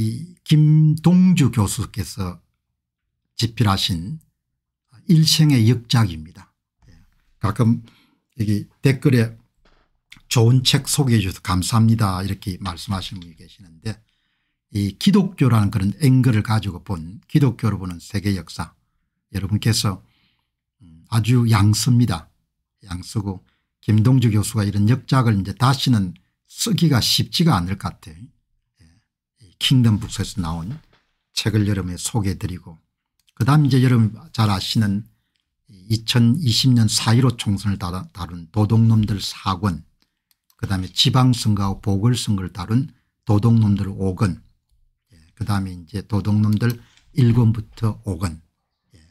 이 김동주 교수께서 집필하신 일생의 역작입니다. 예. 가끔 여기 댓글에 좋은 책 소개해 주셔서 감사합니다 이렇게 말씀하시는 분이 계시는데 이 기독교라는 그런 앵글을 가지고 본 기독교로 보는 세계 역사 여러분께서 음, 아주 양습니다. 양쓰고 김동주 교수가 이런 역작을 이제 다시는 쓰기가 쉽지가 않을 것 같아요. 킹덤 북서에서 나온 책을 여러분에 소개해드리고 그다음 이제 여러분 잘 아시는 2020년 4.15 총선을 다룬 도둑놈들 4권 그다음에 지방선거와 보궐선거를 다룬 도둑놈들 5권 예, 그다음에 이제 도둑놈들 1권부터 5권 예,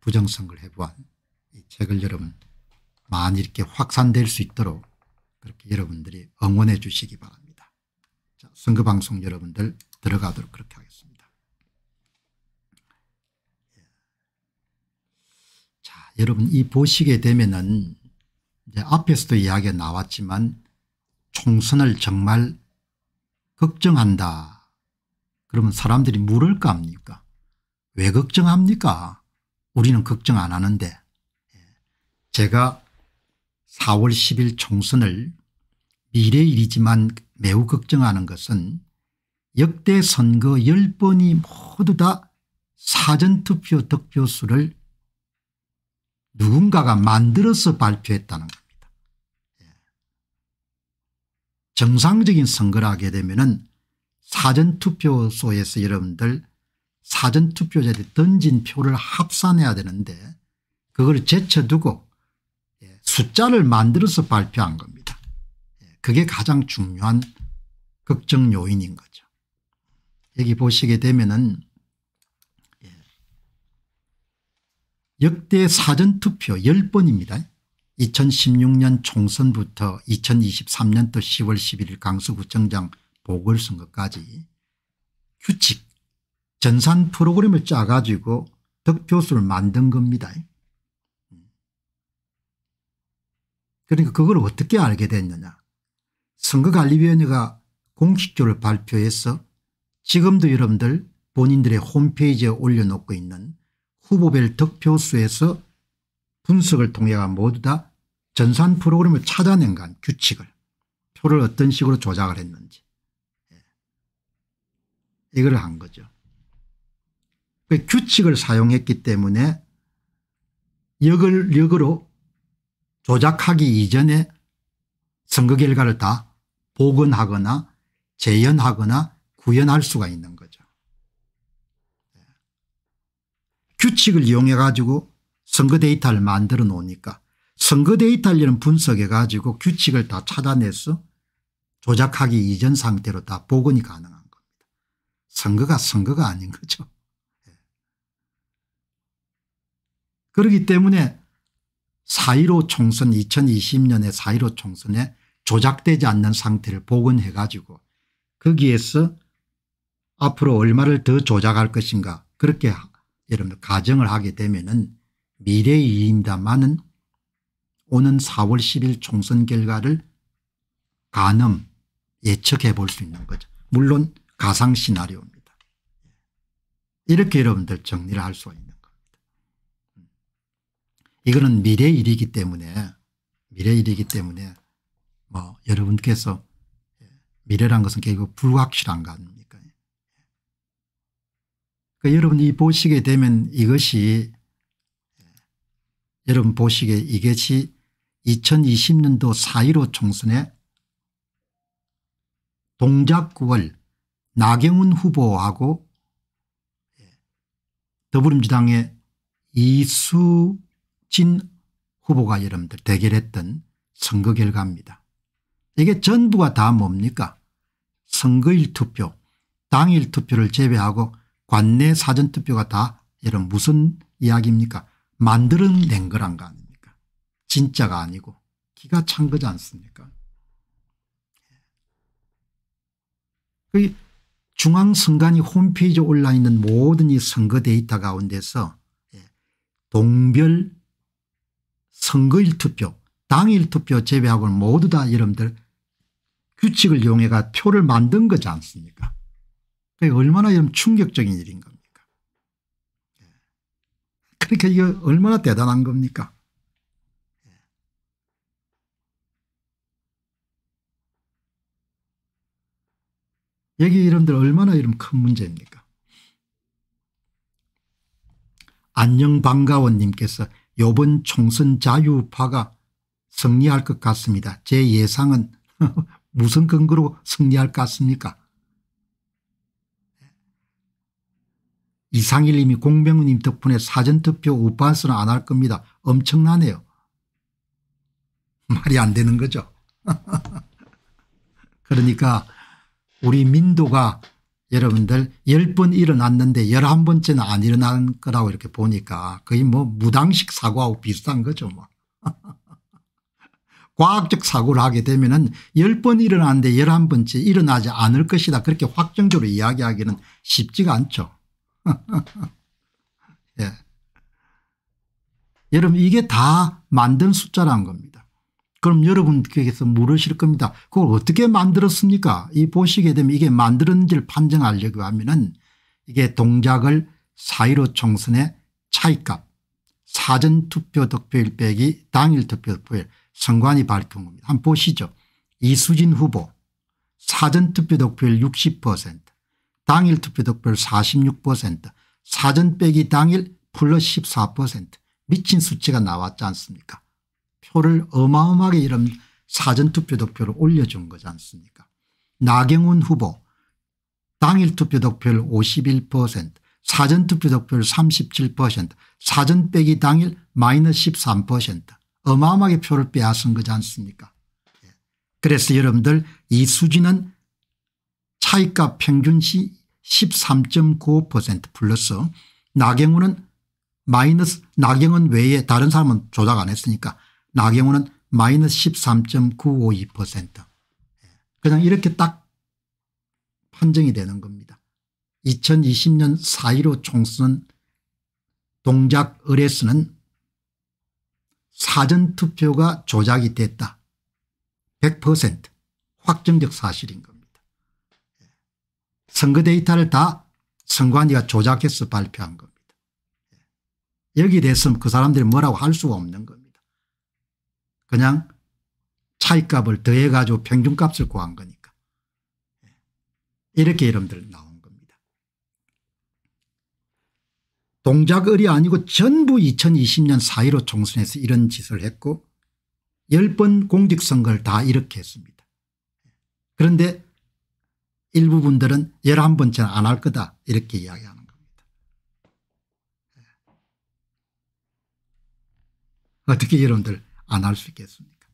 부정선거를 해보한 이 책을 여러분 많이 이렇게 확산될 수 있도록 그렇게 여러분들이 응원해 주시기 바랍니다. 선거방송 여러분들 들어가도록 그렇게 하겠습니다. 예. 자, 여러분 이 보시게 되면은 이제 앞에서도 이야기 나왔지만 총선을 정말 걱정한다. 그러면 사람들이 물을 거 합니까? 왜 걱정합니까? 우리는 걱정 안 하는데 예. 제가 4월 10일 총선을 미래일이지만 매우 걱정하는 것은 역대 선거 10번이 모두 다 사전투표 득표수를 누군가가 만들어서 발표했다는 겁니다. 예. 정상적인 선거를 하게 되면 사전투표소에서 여러분들 사전투표자들이 던진 표를 합산해야 되는데 그걸 제쳐두고 예, 숫자를 만들어서 발표한 겁니다. 예, 그게 가장 중요한 걱정 요인인 거죠. 여기 보시게 되면은 예. 역대 사전투표 10번입니다. 2016년 총선부터 2023년도 10월 11일 강서구청장 보궐선거까지 규칙 전산 프로그램을 짜가지고 득표수를 만든 겁니다. 그러니까 그걸 어떻게 알게 됐느냐. 선거관리위원회가 공식적으로 발표해서 지금도 여러분들 본인들의 홈페이지에 올려놓고 있는 후보별 득표수에서 분석을 통해가 모두 다 전산 프로그램을 찾아낸 간 규칙을 표를 어떤 식으로 조작을 했는지 예, 이걸 한 거죠. 그 규칙을 사용했기 때문에 역을 역으로 조작하기 이전에 선거 결과를 다 복원하거나 재현하거나 구현할 수가 있는 거죠. 예. 규칙을 이용해 가지고 선거 데이터를 만들어 놓으니까 선거 데이터를 분석해 가지고 규칙을 다 찾아내서 조작하기 이전 상태로 다 복원이 가능한 겁니다. 선거가 선거가 아닌 거죠. 예. 그렇기 때문에 4.15 총선 2020년에 4.15 총선에 조작되지 않는 상태를 복원해 가지고 거기에서 앞으로 얼마를 더 조작할 것인가 그렇게 여러분들 가정을 하게 되면은 미래의 일입다만은 오는 4월 10일 총선 결과를 가늠 예측해 볼 수 있는 거죠. 물론 가상 시나리오입니다. 이렇게 여러분들 정리를 할 수 있는 겁니다. 음. 이거는 미래 일이기 때문에 미래 일이기 때문에 뭐 여러분께서 미래란 것은 결국 불확실한 거 아닙니까 그러니까 여러분이 보시게 되면 이것이 예, 여러분 보시기 이것이 2020년도 4.15 총선에 동작구월 나경원 후보하고 예, 더불어민주당의 이수진 후보가 여러분들 대결했던 선거 결과입니다. 이게 전부가 다 뭡니까 선거일 투표 당일 투표를 제외하고 관내 사전투표가 다 이런 무슨 이야기입니까 만들어낸 거란 거 아닙니까 진짜가 아니고 기가 찬 거지 않습니까 그 중앙선관위 홈페이지에 올라있는 모든 이 선거 데이터 가운데서 예, 동별 선거일 투표 당일 투표 제외하고는 모두 다 여러분들 규칙을 이용해가 표를 만든 거지 않습니까? 그게 얼마나 이런 충격적인 일인 겁니까? 예. 그렇게 이게 얼마나 대단한 겁니까? 예. 여기 이름들 얼마나 이름 큰 문제입니까? 안녕반가원님께서 요번 총선 자유파가 승리할 것 같습니다. 제 예상은 무슨 근거로 승리할 것 같습니까? 이상일님이 공병우님 덕분에 사전투표 우판수는 안 할 겁니다. 엄청나네요. 말이 안 되는 거죠. 그러니까 우리 민도가 여러분들 10번 일어났는데 11번째는 안 일어난 거라고 이렇게 보니까 거의 뭐 무당식 사고하고 비슷한 거죠. 뭐. 과학적 사고를 하게 되면 은1 0번 일어나는데 11번째 일어나지 않을 것이다 그렇게 확정적으로 이야기하기는 쉽지가 않죠. 예. 여러분 이게 다 만든 숫자라는 겁니다. 그럼 여러분께서 물으실 겁니다. 그걸 어떻게 만들었습니까 이 보시게 되면 이게 만들었는지를 판정하려고 하면 은 이게 동작을 사1로 총선의 차이값 사전투표 득표일 빼기 당일 투표 득표일 선관위 밝힌 겁니다. 한번 보시죠. 이수진 후보 사전투표 득표율 60% 당일 투표 득표율 46% 사전 빼기 당일 플러스 14% 미친 수치가 나왔지 않습니까 표를 어마어마하게 이런 사전투표 득표를 올려준 거지 않습니까 나경원 후보 당일 투표 득표율 51% 사전투표 득표율 37% 사전 빼기 당일 마이너스 13% 어마어마하게 표를 빼앗은 거지 않습니까 예. 그래서 여러분들 이수지는 차이값 평균시 1 3 9 플러스 나경우는 마이너스 나경원 외에 다른 사람은 조작 안 했으니까 나경원은 마이너스 13.952% 예. 그냥 이렇게 딱 판정이 되는 겁니다. 2020년 4.15 총선 동작 의뢰수는 사전투표가 조작이 됐다. 100% 확정적 사실인 겁니다. 예. 선거 데이터를 다 선관위가 조작해서 발표한 겁니다. 예. 여기에 대해서는 그 사람들이 뭐라고 할 수가 없는 겁니다. 그냥 차이값을 더해가지고 평균값을 구한 거니까. 예. 이렇게 이름들 나옵니다. 동작을이 아니고 전부 2020년 4.15 총선에서 이런 짓을 했고 10번 공직선거를 다 이렇게 했습니다. 그런데 일부 분들은 11번째는 안 할 거다 이렇게 이야기하는 겁니다. 예. 어떻게 여러분들 안 할 수 있겠습니까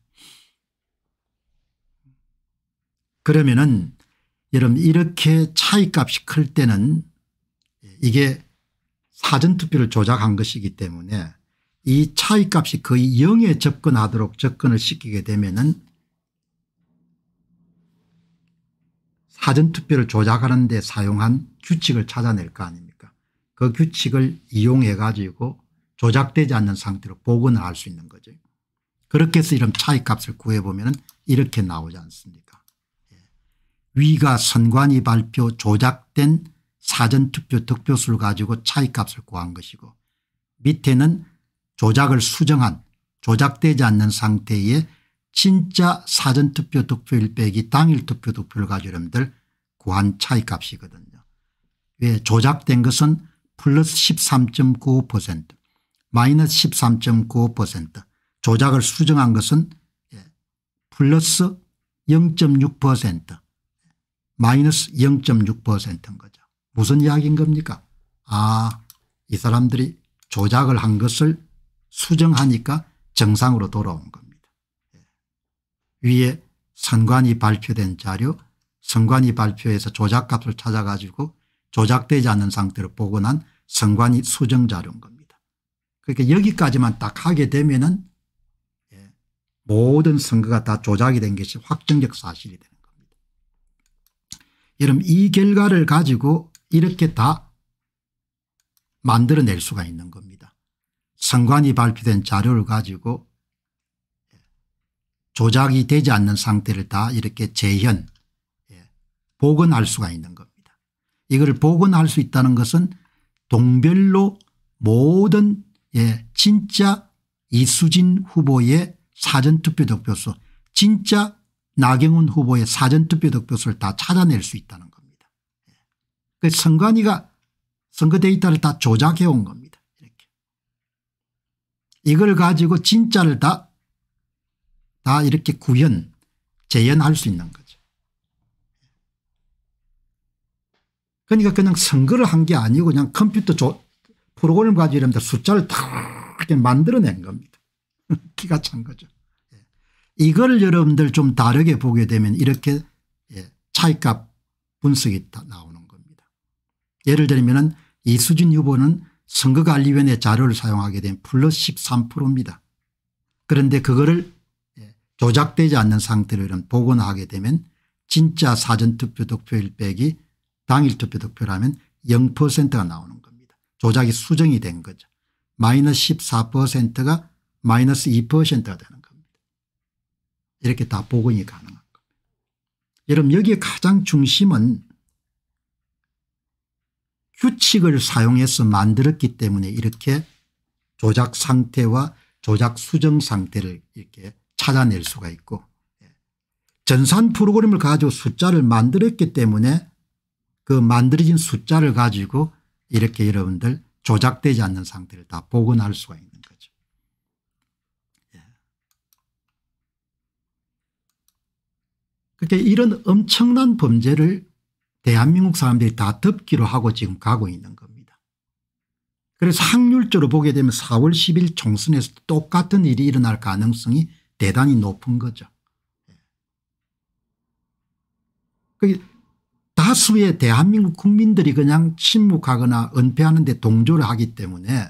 그러면은 여러분 이렇게 차이값이 클 때는 이게 사전투표를 조작한 것이기 때문에 이 차이값이 거의 0에 접근하도록 접근을 시키게 되면 사전투표를 조작하는 데 사용한 규칙을 찾아낼 거 아닙니까 그 규칙을 이용해 가지고 조작되지 않는 상태로 복원을 할 수 있는 거죠. 그렇게 해서 이런 차이값을 구해보면 이렇게 나오지 않습니까 예. 위가 선관위 발표 조작된 사전투표 득표수를 가지고 차이값을 구한 것이고 밑에는 조작을 수정한 조작되지 않는 상태의 진짜 사전투표 득표일 빼기 당일투표 득표를 가지고 여러분들 구한 차이값이거든요. 왜 예, 조작된 것은 플러스 13.95% 마이너스 13.95% 조작을 수정한 것은 예, 플러스 0.6% 마이너스 0.6%인 거죠. 무슨 이야기인 겁니까 아이 사람들이 조작을 한 것을 수정하니까 정상으로 돌아온 겁니다. 예. 위에 선관위 발표된 자료 선관위 발표에서 조작값을 찾아가지고 조작되지 않은 상태로 복원한 선관위 수정자료인 겁니다. 그러니까 여기까지만 딱 하게 되면 은 예, 모든 선거가 다 조작이 된 것이 확정적 사실이 되는 겁니다. 여러분 이 결과를 가지고 이렇게 다 만들어낼 수가 있는 겁니다. 선관이 발표된 자료를 가지고 조작이 되지 않는 상태를 다 이렇게 재현 예, 복원할 수가 있는 겁니다. 이걸 복원할 수 있다는 것은 동별로 모든 예, 진짜 이수진 후보의 사전투표 득표수 진짜 나경원 후보의 사전투표 득표수를 다 찾아낼 수 있다는 그 선관위가 선거 데이터를 다 조작해 온 겁니다. 이렇게. 이걸 가지고 진짜를 다, 다 이렇게 구현, 재현할 수 있는 거죠. 그러니까 그냥 선거를 한 게 아니고 그냥 컴퓨터 조, 프로그램 가지고 이러면 숫자를 다 이렇게 만들어낸 겁니다. 기가 찬 거죠. 예. 이걸 여러분들 좀 다르게 보게 되면 이렇게 예, 차이값 분석이 나옵니다. 예를 들면 이수진 후보는 선거관리위원회 자료를 사용하게 된 플러스 13%입니다. 그런데 그거를 예, 조작되지 않는 상태로 이런 복원하게 되면 진짜 사전투표 득표일 빼기 당일 투표 득표라면 0%가 나오는 겁니다. 조작이 수정이 된 거죠. 마이너스 14%가 마이너스 2%가 되는 겁니다. 이렇게 다 복원이 가능한 겁니다. 여러분 여기에 가장 중심은 규칙을 사용해서 만들었기 때문에 이렇게 조작 상태와 조작 수정 상태를 이렇게 찾아낼 수가 있고 예. 전산 프로그램을 가지고 숫자를 만들었기 때문에 그 만들어진 숫자를 가지고 이렇게 여러분들 조작되지 않는 상태를 다 복원할 수가 있는 거죠. 예. 그렇게 그러니까 이런 엄청난 범죄를 대한민국 사람들이 다 덮기로 하고 지금 가고 있는 겁니다. 그래서 확률적으로 보게 되면 4월 10일 총선에서 똑같은 일이 일어날 가능성이 대단히 높은 거죠. 예. 다수의 대한민국 국민들이 그냥 침묵하거나 은폐하는 데 동조를 하기 때문에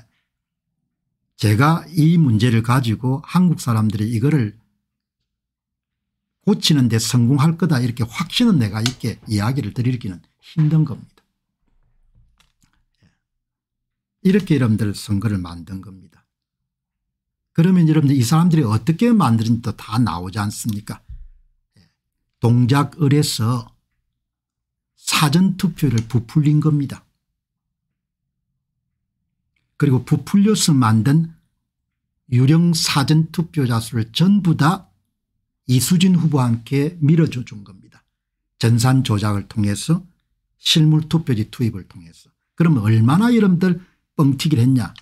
제가 이 문제를 가지고 한국 사람들이 이거를 고치는 데 성공할 거다 이렇게 확신은 내가 있게 이야기를 드리기는 힘든 겁니다. 예. 이렇게 여러분들 선거를 만든 겁니다. 그러면 여러분들 이 사람들이 어떻게 만드는지도 다 나오지 않습니까 예. 동작을해서 사전투표를 부풀린 겁니다. 그리고 부풀려서 만든 유령 사전투표자 수를 전부 다 이수진 후보와 함께 밀어줘 준 겁니다. 전산 조작을 통해서 실물 투표지 투입을 통해서. 그럼 얼마나 여러분들 뻥튀기를 했냐.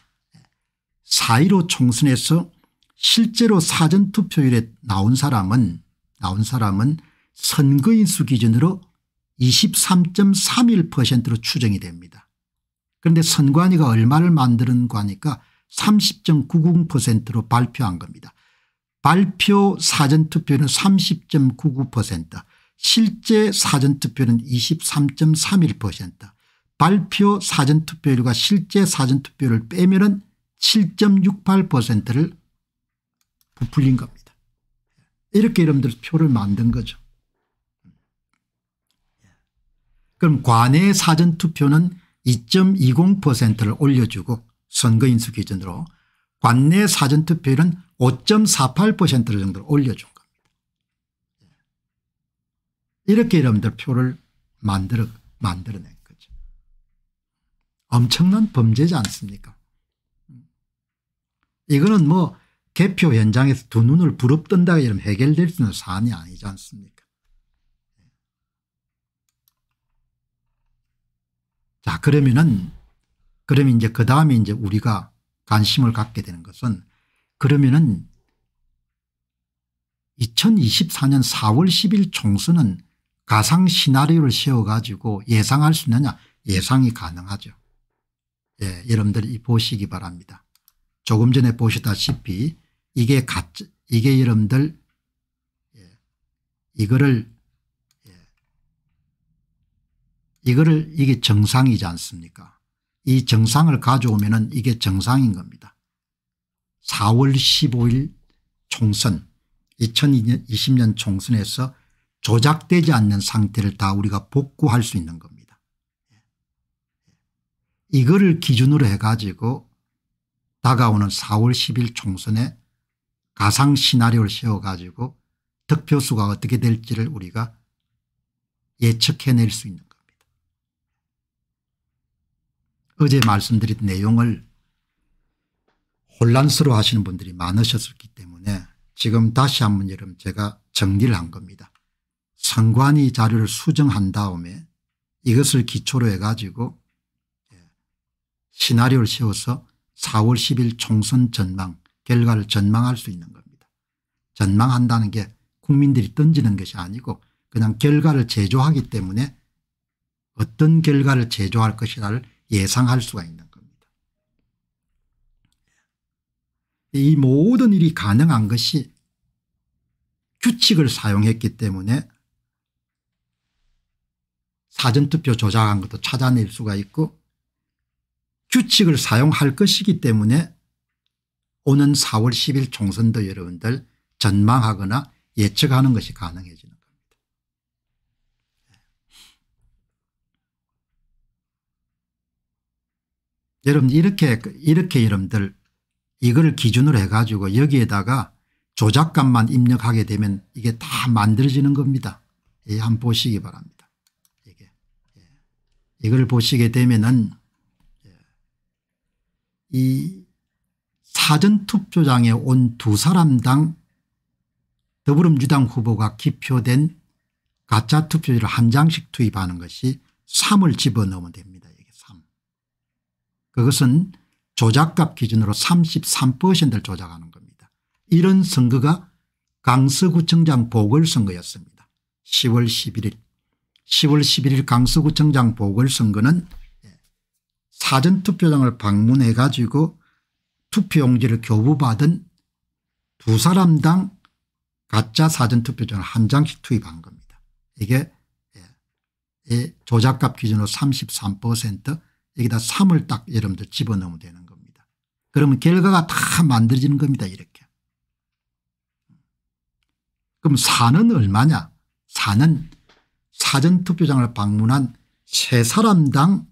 4.15 총선에서 실제로 사전투표율에 나온 사람은 나온 사람은 선거인수 기준으로 23.31%로 추정이 됩니다. 그런데 선관위가 얼마를 만드는 거니까 30.99%로 발표한 겁니다. 발표 사전투표는 30.99% 실제 사전투표는 23.31% 발표 사전투표율과 실제 사전투표를 빼면 은 7.68%를 부풀린 겁니다. 이렇게 여러분들 표를 만든 거죠. 그럼 관내 사전투표는 2.20%를 올려주고 선거인수 기준으로 관내 사전투표율은 5 4 8 정도로 올려준 겁니다. 예. 이렇게 여러분들 표를 만들어, 만들어낸 거죠. 엄청난 범죄지 않습니까? 음. 이거는 뭐 개표 현장에서 두 눈을 부릅뜬다 이러면 해결될 수 있는 사안이 아니지 않습니까? 예. 자, 그러면은, 그러면 이제 그 다음에 이제 우리가 관심을 갖게 되는 것은 그러면은 2024년 4월 10일 총선은 가상 시나리오를 세워가지고 예상할 수 있느냐 예상이 가능하죠. 예, 여러분들 보시기 바랍니다. 조금 전에 보시다시피 이게 가, 이게 여러분들 예, 이거를 예, 이거를 이게 정상이지 않습니까 이 정상을 가져오면 은 이게 정상인 겁니다. 4월 15일 총선 2020년 총선에서 조작되지 않는 상태를 다 우리가 복구할 수 있는 겁니다. 이거를 기준으로 해가지고 다가오는 4월 10일 총선에 가상 시나리오를 세워가지고 득표수가 어떻게 될지를 우리가 예측해낼 수 있는 어제 말씀드린 내용을 혼란스러워 하시는 분들이 많으셨기 때문에 지금 다시 한번 여러분 제가 정리를 한 겁니다. 선관위 자료를 수정한 다음에 이것을 기초로 해가지고 예, 시나리오를 세워서 4월 10일 총선 전망 결과를 전망할 수 있는 겁니다. 전망한다는 게 국민들이 던지는 것이 아니고 그냥 결과를 제조하기 때문에 어떤 결과를 제조할 것이라를 예상할 수가 있는 겁니다. 이 모든 일이 가능한 것이 규칙을 사용했기 때문에 사전투표 조작한 것도 찾아낼 수가 있고 규칙을 사용할 것이기 때문에 오는 4월 10일 총선도 여러분들 전망하거나 예측하는 것이 가능해지는 여러분 이렇게 이렇게 여러분들 이걸 기준으로 해가지고 여기에다가 조작감만 입력하게 되면 이게 다 만들어지는 겁니다. 예, 한번 보시기 바랍니다. 이게 예. 이걸 보시게 되면은 예. 이 사전투표장에 온 두 사람당 더불어민주당 후보가 기표된 가짜 투표지를 한 장씩 투입하는 것이 3을 집어넣으면 됩니다. 그것은 조작값 기준으로 33%를 조작하는 겁니다. 이런 선거가 강서구청장 보궐선거였습니다. 10월 11일 10월 11일 강서구청장 보궐선거는 사전투표장을 방문해 가지고 투표용지를 교부받은 두 사람당 가짜 사전투표장을 한 장씩 투입한 겁니다. 이게 예, 조작값 기준으로 33% 여기다 3을 딱 여러분들 집어넣으면 되는 겁니다. 그러면 결과가 다 만들어지는 겁니다. 이렇게. 그럼 4는 얼마냐 4는 사전투표장을 방문한 세 사람당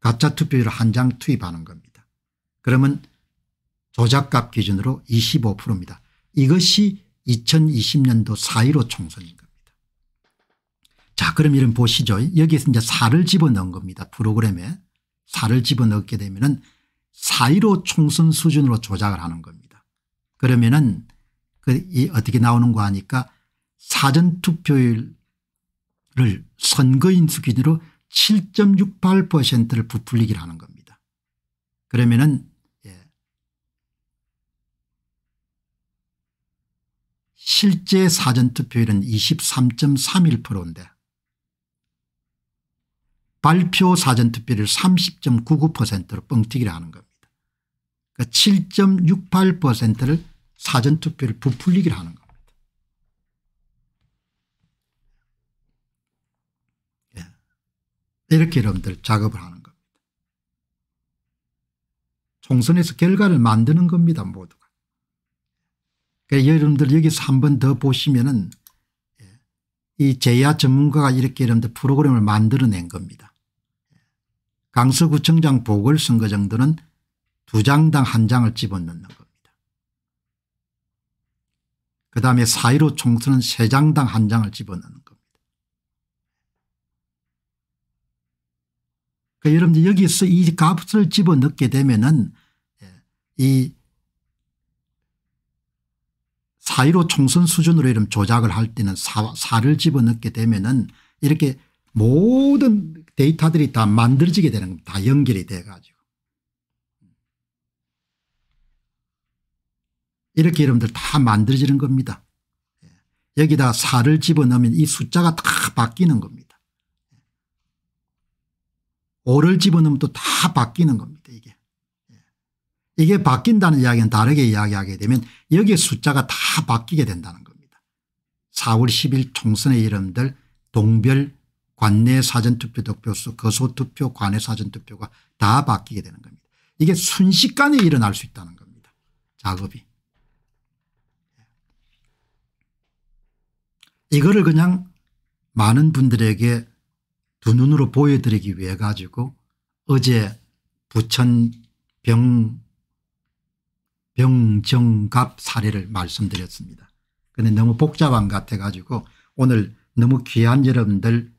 가짜 투표율 한장 투입하는 겁니다. 그러면 조작값 기준으로 25%입니다. 이것이 2020년도 4.15 총선입니다. 자 그럼 이름 보시죠. 여기에서 이제 4를 집어넣은 겁니다. 프로그램에 4를 집어넣게 되면 은4.15 총선 수준으로 조작을 하는 겁니다. 그러면 은그 어떻게 나오는거 하니까 사전투표율을 선거인 수준으로 7.68%를 부풀리기를 하는 겁니다. 그러면 은 예. 실제 사전투표율은 23.31%인데 발표 사전투표를 30.99%로 뻥튀기를 하는 겁니다. 그러니까 7.68%를 사전투표를 부풀리기를 하는 겁니다. 예. 이렇게 여러분들 작업을 하는 겁니다. 총선에서 결과를 만드는 겁니다 모두가. 그러니까 여러분들 여기서 한 번 더 보시면 은이 예, 제야 전문가가 이렇게 여러분들 프로그램을 만들어낸 겁니다. 강서구청장 보궐선거장들은두 장당 한 장을 집어넣는 겁니다. 그 다음에 4.15 총선은 세 장당 한 장을 집어넣는 겁니다. 그 여러분들 여기서 이 값을 집어넣게 되면은 예, 이4.15 총선 수준으로 이런 조작을 할 때는 4, 를 집어넣게 되면은 이렇게 모든 데이터들이 다 만들어지게 되는 겁니다. 다 연결이 돼가지고. 이렇게 여러분들 다 만들어지는 겁니다. 예. 여기다 4를 집어넣으면 이 숫자가 다 바뀌는 겁니다. 5를 예. 집어넣으면 또 다 바뀌는 겁니다. 이게. 예. 이게 바뀐다는 이야기는 다르게 이야기하게 되면 여기에 숫자가 다 바뀌게 된다는 겁니다. 4월 10일 총선의 이름들 동별 관내 사전투표 득표수 거소투표 그 관내 사전투표가 다 바뀌게 되는 겁니다. 이게 순식간에 일어날 수 있다는 겁니다. 작업이. 이거를 그냥 많은 분들에게 두 눈으로 보여드리기 위해 가지고 어제 부천 병 병정갑 사례를 말씀드렸습니다. 근데 너무 복잡한 같아 가지고 오늘 너무 귀한 여러분들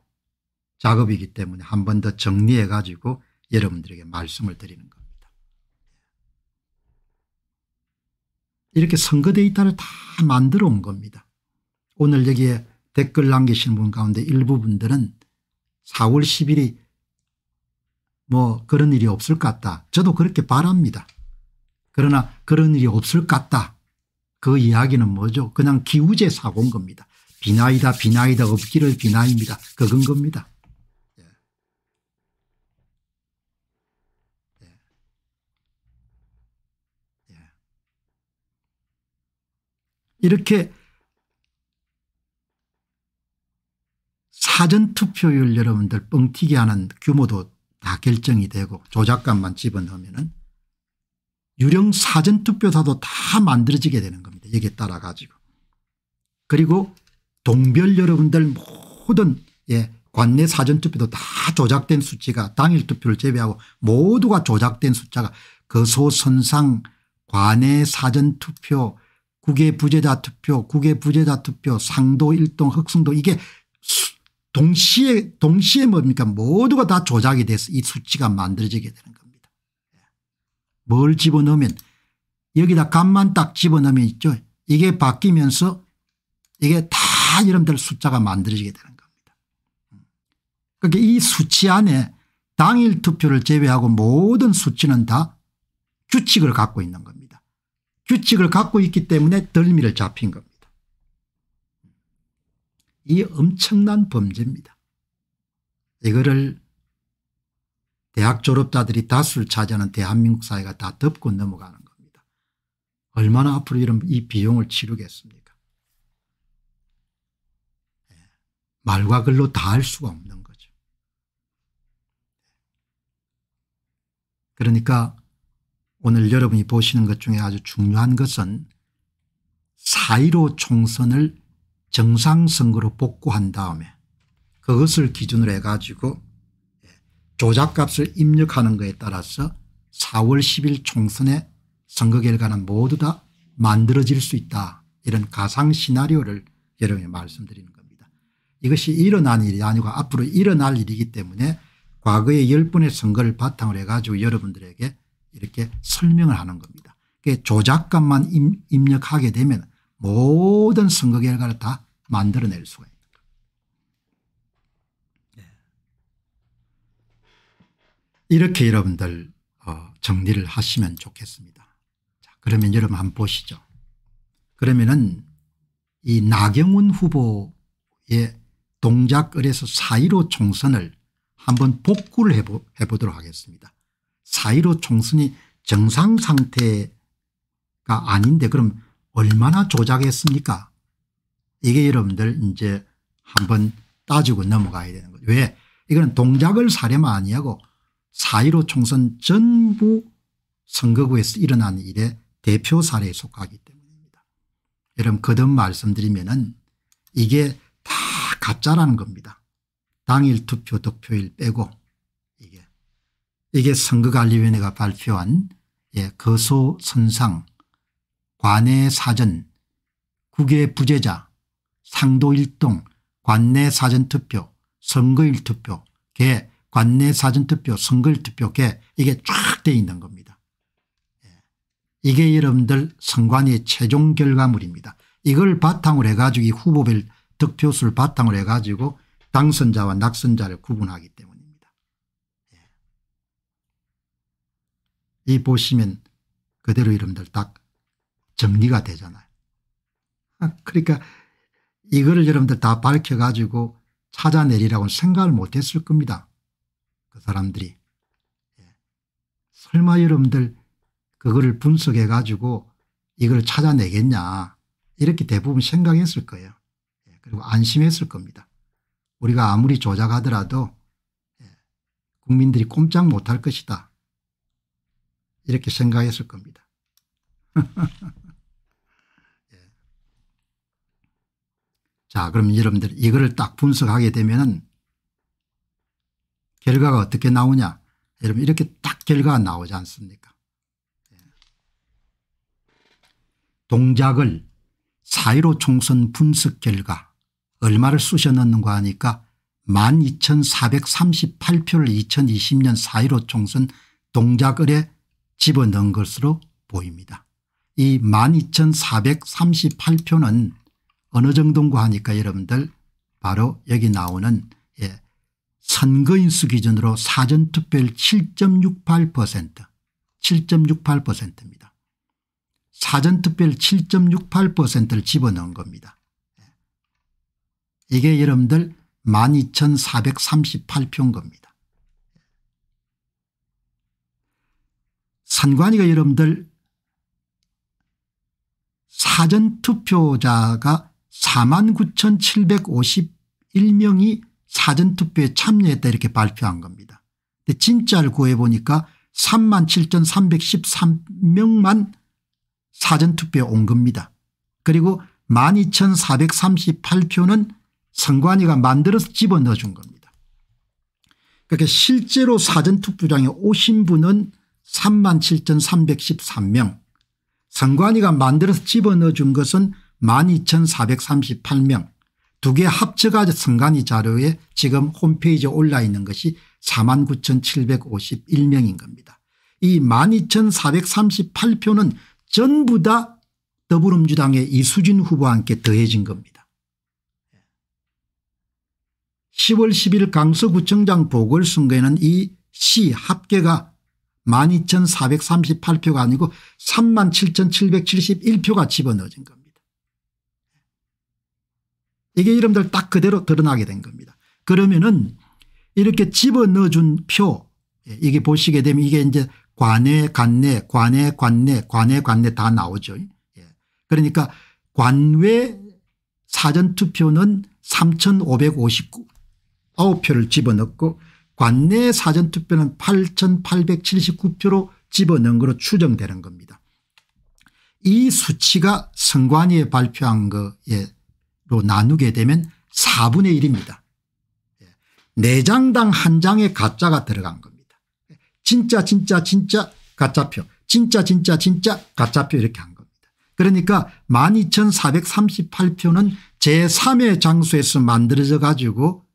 작업이기 때문에 한 번 더 정리해 가지고 여러분들에게 말씀을 드리는 겁니다. 이렇게 선거 데이터를 다 만들어 온 겁니다. 오늘 여기에 댓글 남기신 분 가운데 일부분들은 4월 10일이 뭐 그런 일이 없을 것 같다. 저도 그렇게 바랍니다. 그러나 그런 일이 없을 것 같다. 그 이야기는 뭐죠? 그냥 기우제 사고인 겁니다. 비나이다 비나이다 없기를 비나입니다. 그건 겁니다. 이렇게 사전투표율 여러분들 뻥튀기 하는 규모도 다 결정이 되고 조작감만 집어넣으면 유령 사전투표사도 다 만들어지게 되는 겁니다. 여기에 따라 가지고. 그리고 동별 여러분들 모든 예, 관내 사전투표도 다 조작된 수치가 당일투표를 제외하고 모두가 조작된 숫자가 거소선상 그 관내 사전투표 국외 부재자 투표 국외 부재자 투표 상도 일동 흑승도 이게 동시에 동시에 뭡니까 모두가 다 조작이 돼서 이 수치가 만들어지게 되는 겁니다. 예. 뭘 집어넣으면 여기다 값만딱 집어넣으면 있죠. 이게 바뀌면서 이게 다 여러분들 숫자가 만들어지게 되는 겁니다. 그러니까 이 수치 안에 당일 투표를 제외하고 모든 수치는 다 규칙을 갖고 있는 겁니다. 규칙을 갖고 있기 때문에 덜미를 잡힌 겁니다. 이 엄청난 범죄입니다. 이거를 대학 졸업자들이 다수를 차지하는 대한민국 사회가 다 덮고 넘어가는 겁니다. 얼마나 앞으로 이런 이 비용을 치르겠습니까? 예. 말과 글로 다 할 수가 없는 거죠. 그러니까 오늘 여러분이 보시는 것 중에 아주 중요한 것은 4.15 총선을 정상선거로 복구한 다음에 그것을 기준으로 해가지고 예, 조작값을 입력하는 것에 따라서 4월 10일 총선의 선거 결과는 모두 다 만들어질 수 있다 이런 가상 시나리오를 여러분이 말씀드리는 겁니다. 이것이 일어난 일이 아니고 앞으로 일어날 일이기 때문에 과거의 10번의 선거를 바탕으로 해가지고 여러분들에게 이렇게 설명을 하는 겁니다. 조작값만 입력하게 되면 모든 선거 결과를 다 만들어낼 수가 있는 겁니다. 예. 이렇게 여러분들 어, 정리를 하시면 좋겠습니다. 자, 그러면 여러분 한번 보시죠. 그러면은 이 나경원 후보의 동작을에서 4.15 총선을 한번 복구를 해보, 해보도록 하겠습니다. 4.15 총선이 정상 상태가 아닌데 그럼 얼마나 조작했습니까 이게 여러분들 이제 한번 따지고 넘어가야 되는 거죠. 왜 이건 동작을 사례만 아니하고 4.15 총선 전부 선거구에서 일어난 일의 대표 사례에 속하기 때문입니다. 여러분 거듭 말씀드리면 은 이게 다 가짜라는 겁니다. 당일 투표 득표일 빼고 이게 선거관리위원회가 발표한 예, 거소선상 관내사전 국외 부재자 상도일동 관내사전투표 선거일투표 개 관내사전투표 선거일투표 개 이게 쫙돼 있는 겁니다. 예. 이게 여러분들 선관위의 최종 결과물입니다. 이걸 바탕으로 해가지고 이 후보별 득표수를 바탕으로 해가지고 당선자와 낙선자를 구분하기 때문에 이 보시면 그대로 이름들 딱 정리가 되잖아요. 아, 그러니까 이거를 여러분들 다 밝혀가지고 찾아내리라고 생각을 못했을 겁니다. 그 사람들이. 예. 설마 여러분들 그거를 분석해가지고 이걸 찾아내겠냐 이렇게 대부분 생각했을 거예요. 예, 그리고 안심했을 겁니다. 우리가 아무리 조작하더라도 예, 국민들이 꼼짝 못할 것이다. 이렇게 생각했을 겁니다. 예. 자, 그럼 여러분들 이거를 딱 분석하게 되면은 결과가 어떻게 나오냐. 여러분 이렇게 딱 결과가 나오지 않습니까? 예. 동작을 사1로 총선 분석 결과 얼마를 쑤셔넣는가 하니까 12,438표를 2020년 사1로 총선 동작을에 집어넣은 것으로 보입니다. 이 12,438표는 어느 정도인가 하니까 여러분들 바로 여기 나오는 예, 선거인수 기준으로 사전투표율 7.68% 7.68%입니다. 사전투표율 7.68%를 집어넣은 겁니다. 예. 이게 여러분들 12,438표인 겁니다. 선관위가 여러분들 사전투표자가 4만 9,751명이 사전투표에 참여했다 이렇게 발표한 겁니다. 근데 진짜를 구해보니까 3만 7,313명만 사전투표에 온 겁니다. 그리고 12,438표는 선관위가 만들어서 집어넣어준 겁니다. 그러니까 실제로 사전투표장에 오신 분은 37,313명 선관위가 만들어서 집어넣어 준 것은 12,438명 두 개 합쳐가 선관위 자료에 지금 홈페이지에 올라 있는 것이 49,751명인 겁니다. 이 12,438표는 전부 다 더불어민주당의 이수진 후보와 함께 더해진 겁니다. 10월 10일 강서구청장 보궐선거에는 이 시 합계가 12,438표가 아니고 37,771표가 집어넣어진 겁니다. 이게 이름들 딱 그대로 드러나게 된 겁니다. 그러면은 이렇게 집어넣어준 표 예, 이게 보시게 되면 이게 이제 관내 관내 관내 관내 관내 관내 다 나오죠. 예. 그러니까 관외 사전투표는 3559표를 집어넣고 관내 사전투표는 8879표로 집어넣은 것으로 추정되는 겁니다. 이 수치가 선관위에 발표한 거로 나누게 되면 4분의 1입니다. 4장당 예. 1장의 가짜가 들어간 겁니다. 예. 진짜 진짜 진짜 가짜표 진짜 진짜 진짜 가짜표 이렇게 한 겁니다. 그러니까 12,438표는 제3의 장소에서 만들어져 가지고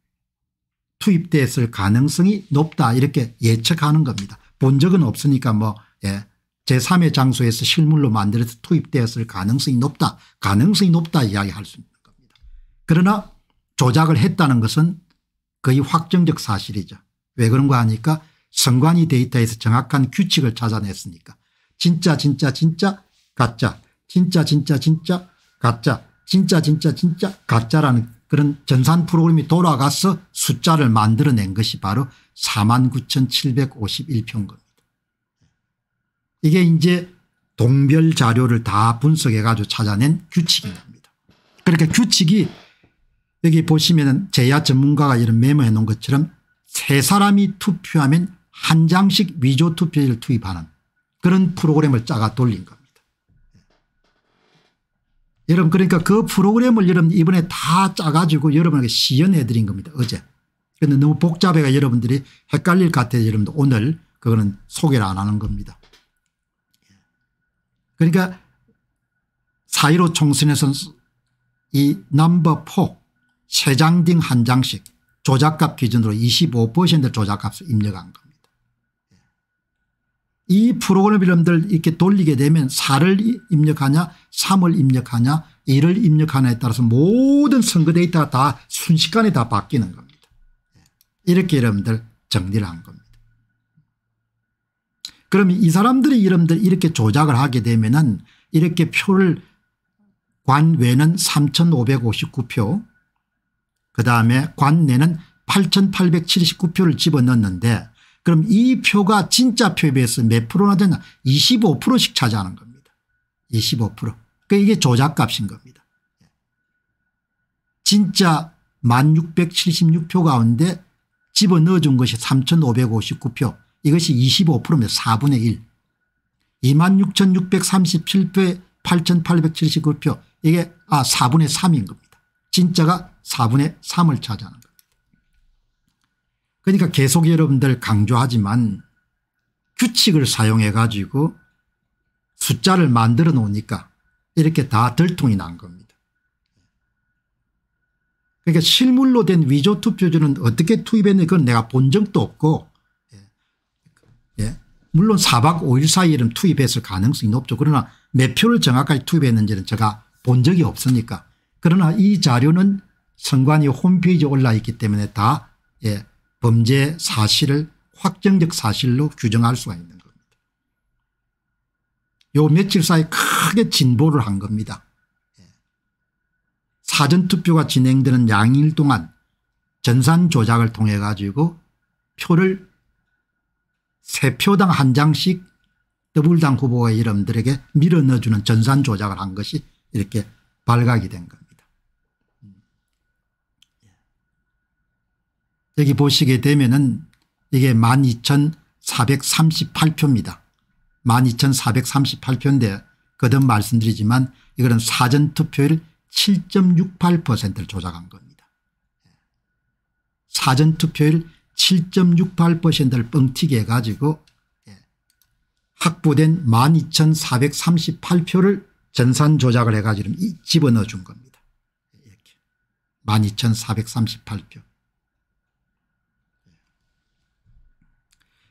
투입됐을 가능성이 높다 이렇게 예측하는 겁니다. 본 적은 없으니까 뭐 예. 제3의 장소에서 실물로 만들어서 투입되었을 가능성이 높다 가능성이 높다 이야기할 수 있는 겁니다. 그러나 조작을 했다는 것은 거의 확정적 사실이죠. 왜 그런가 하니까 선관위 데이터에서 정확한 규칙을 찾아냈으니까 진짜 진짜 진짜 가짜 진짜 진짜 진짜 가짜 진짜 진짜 진짜 가짜라는 그런 전산 프로그램이 돌아가서 숫자를 만들어낸 것이 바로 49,751표인 겁니다. 이게 이제 동별 자료를 다 분석해 가지고 찾아낸 규칙이 니다 그러니까 규칙이 여기 보시면 제야 전문가가 이런 메모해 놓은 것처럼 세 사람이 투표하면 한 장씩 위조 투표를 투입하는 그런 프로그램을 짜가 돌린 겁니다. 여러분 그러니까 그 프로그램을 여러분 이번에 다 짜가지고 여러분에게 시연해 드린 겁니다. 어제. 근데 너무 복잡해가 여러분들이 헷갈릴 것 같아요. 여러분들 오늘 그거는 소개를 안 하는 겁니다. 예. 그러니까 4.15 총선에서는 이 넘버 4 3장 딩 한장씩 조작값 기준으로 25% 조작값을 입력한 것. 이 프로그램 이름들 이렇게 돌리게 되면 4를 입력하냐 3을 입력하냐 1을 입력하냐에 따라서 모든 선거 데이터가 다 순식간에 다 바뀌는 겁니다. 이렇게 여러분들 정리를 한 겁니다. 그러면 이 사람들의 이름들 이렇게 조작을 하게 되면은 이렇게 표를 관외는 3559표 그 다음에 관내는 8879표를 집어넣는데 그럼 이 표가 진짜 표에 비해서 몇 프로나 되냐 25%씩 차지하는 겁니다. 25%. 그러니까 이게 조작값인 겁니다. 진짜 1676표 가운데 집어넣어준 것이 3559표 이것이 25%면 4분의 1. 26,637표에 8,879표 이게 아 4분의 3인 겁니다. 진짜가 4분의 3을 차지하는 겁니다. 그러니까 계속 여러분들 강조하지만 규칙을 사용해 가지고 숫자를 만들어 놓으니까 이렇게 다 들통이 난 겁니다. 그러니까 실물로 된 위조 투표지는 어떻게 투입했는지 그건 내가 본 적도 없고 예. 예. 물론 4박 5일 사이에는 투입했을 가능성이 높죠. 그러나 몇 표를 정확하게 투입했는지는 제가 본 적이 없으니까 그러나 이 자료는 선관위 홈페이지에 올라 있기 때문에 다 예, 범죄 사실을 확정적 사실로 규정할 수가 있는 겁니다. 요 며칠 사이 크게 진보를 한 겁니다. 예. 사전투표가 진행되는 양일 동안 전산 조작을 통해 가지고 표를 세 표당 한 장씩 더블당 후보의 이름들에게 밀어넣어주는 전산 조작을 한 것이 이렇게 발각이 된 겁니다. 여기 보시게 되면은 이게 12,438표입니다. 12,438표인데 거듭 말씀드리지만 이거는 사전투표율 7.68%를 조작한 겁니다. 예. 사전투표율 7.68%를 뻥튀기 해가지고 예, 확보된 12,438표를 전산 조작을 해가지고 집어넣어 준 겁니다. 이렇게 12,438표.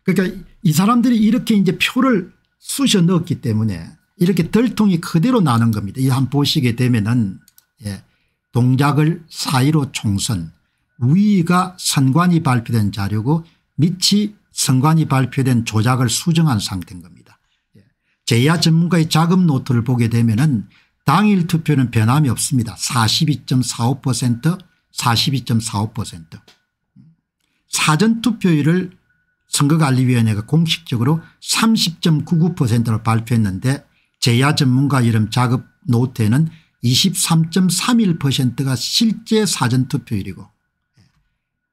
그러니까 이 사람들이 이렇게 이제 표를 쑤셔 넣었기 때문에 이렇게 덜통이 그대로 나는 겁니다. 이 한 보시게 되면은 예, 동작을 사이로 총선 위가 선관이 발표된 자료고 밑이 선관이 발표된 조작을 수정한 상태인 겁니다. 예. 제야 전문가의 자급 노트를 보게 되면은 당일 투표는 변함이 없습니다. 42.45% 42.45% 사전투표율을 선거관리위원회가 공식적으로 30.99%를 발표했는데 제야 전문가 이름 작업 노트에는 23.31%가 실제 사전투표율이고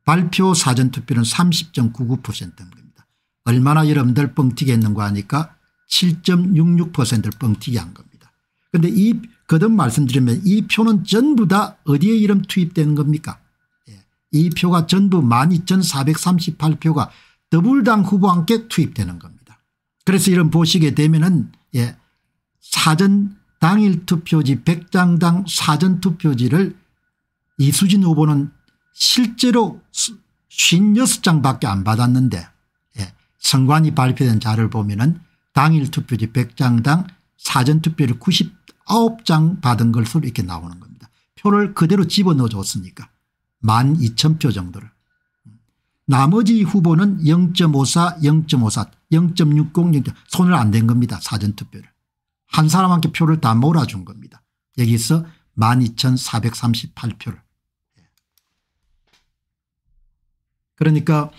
발표 사전투표는 30.99%인 겁니다. 얼마나 여러분들 뻥튀기 했는가 하니까 7.66%를 뻥튀기 한 겁니다. 그런데 이 거듭 말씀드리면 이 표는 전부 다 어디에 이름 투입되는 겁니까 예, 이 표가 전부 12,438표가 더불당 후보 함께 투입되는 겁니다. 그래서 이런 보시게 되면은 예, 사전 당일 투표지 100장당 사전 투표지를 이수진 후보는 실제로 56장밖에 안 받았는데 예, 선관위 발표된 자를 보면은 당일 투표지 100장당 사전 투표를 99장 받은 것로 이렇게 나오는 겁니다. 표를 그대로 집어넣어 줬으니까 12,000표 정도를. 나머지 후보는 0.54 0.54 0.60 0. 손을 안 댄 겁니다. 사전투표를. 한 사람한테 표를 다 몰아준 겁니다. 여기서 12,438표를. 예. 그러니까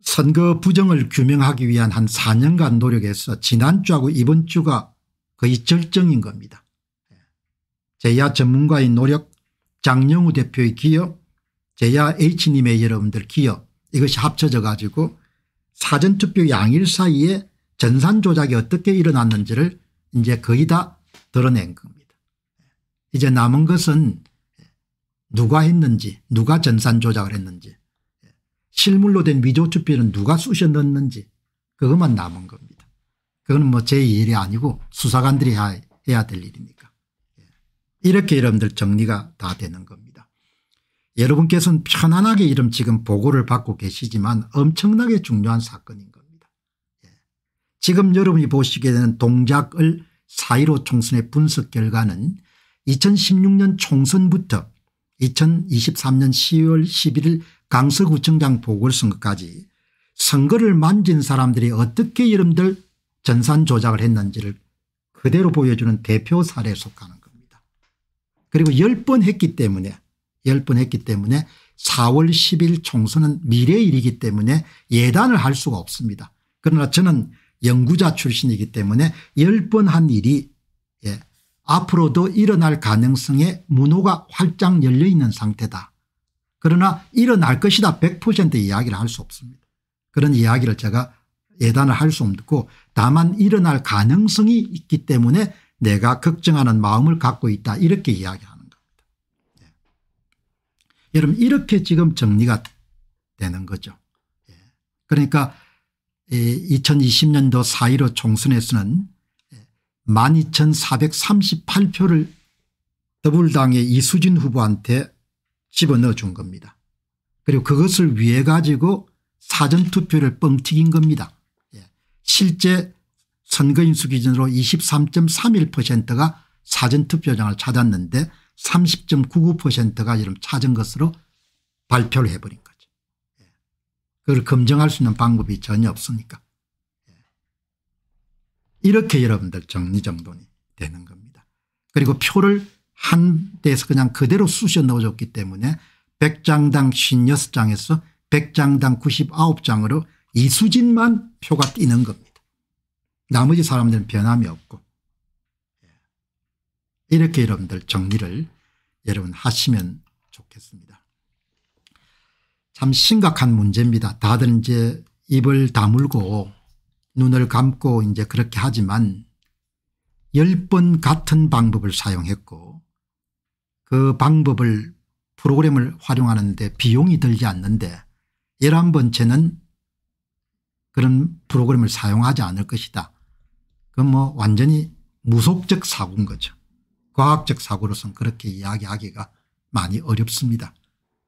선거 부정을 규명하기 위한 한 4년간 노력해서 지난주하고 이번 주가 거의 절정인 겁니다. 예. 제야 전문가의 노력, 장영우 대표의 기여, 제야 H님의 여러분들 기업 이것이 합쳐져 가지고 사전투표 양일 사이에 전산 조작이 어떻게 일어났는지를 이제 거의 다 드러낸 겁니다. 이제 남은 것은 누가 했는지 누가 전산 조작을 했는지 실물로 된 위조투표는 누가 쑤셔 넣었는지 그것만 남은 겁니다. 그건뭐 제 일이 아니고 수사관들이 해야 될일입니까 예. 이렇게 여러분들 정리가 다 되는 겁니다. 여러분께서는 편안하게 이름 지금 보고를 받고 계시지만 엄청나게 중요한 사건인 겁니다. 예. 지금 여러분이 보시게 되는 동작을 4.15 총선의 분석 결과는 2016년 총선부터 2023년 10월 11일 강서구청장 보궐선거까지 선거를 만진 사람들이 어떻게 이름들 전산 조작을 했는지를 그대로 보여주는 대표 사례에 속하는 겁니다. 그리고 10번 했기 때문에 10번 했기 때문에 4월 10일 총선은 미래의 일이기 때문에 예단을 할 수가 없습니다. 그러나 저는 연구자 출신이기 때문에 10번 한 일이 예, 앞으로도 일어날 가능성에 문호가 활짝 열려 있는 상태다. 그러나 일어날 것이다 100% 이야기를 할 수 없습니다. 그런 이야기를 제가 예단을 할 수 없고 다만 일어날 가능성이 있기 때문에 내가 걱정하는 마음을 갖고 있다 이렇게 이야기합니다. 여러분 이렇게 지금 정리가 되는 거죠. 예. 그러니까 2020년도 4.15 총선에서는 12,438표를 더불당의 이수진 후보한테 집어넣어 준 겁니다. 그리고 그것을 위해 가지고 사전투표를 뻥튀긴 겁니다. 예. 실제 선거인수 기준으로 23.31%가 사전투표장을 찾았는데 30.99%가 지금 찾은 것으로 발표를 해버린 거죠. 예. 그걸 검증할 수 있는 방법이 전혀 없으니까. 예. 이렇게 여러분들 정리정돈이 되는 겁니다. 그리고 표를 한 대에서 그냥 그대로 쑤셔 넣어줬기 때문에 100장당 56장에서 100장당 99장으로 이수진만 표가 뛰는 겁니다. 나머지 사람들은 변함이 없고 이렇게 여러분들 정리를 여러분 하시면 좋겠습니다. 참 심각한 문제입니다. 다들 이제 입을 다물고 눈을 감고 이제 그렇게 하지만 1번 같은 방법을 사용했고 그 방법을 프로그램을 활용하는데 비용이 들지 않는데 11번째는 그런 프로그램을 사용하지 않을 것이다. 그건 뭐 완전히 무속적 사고인 거죠. 과학적 사고로선 그렇게 이야기하기가 많이 어렵습니다.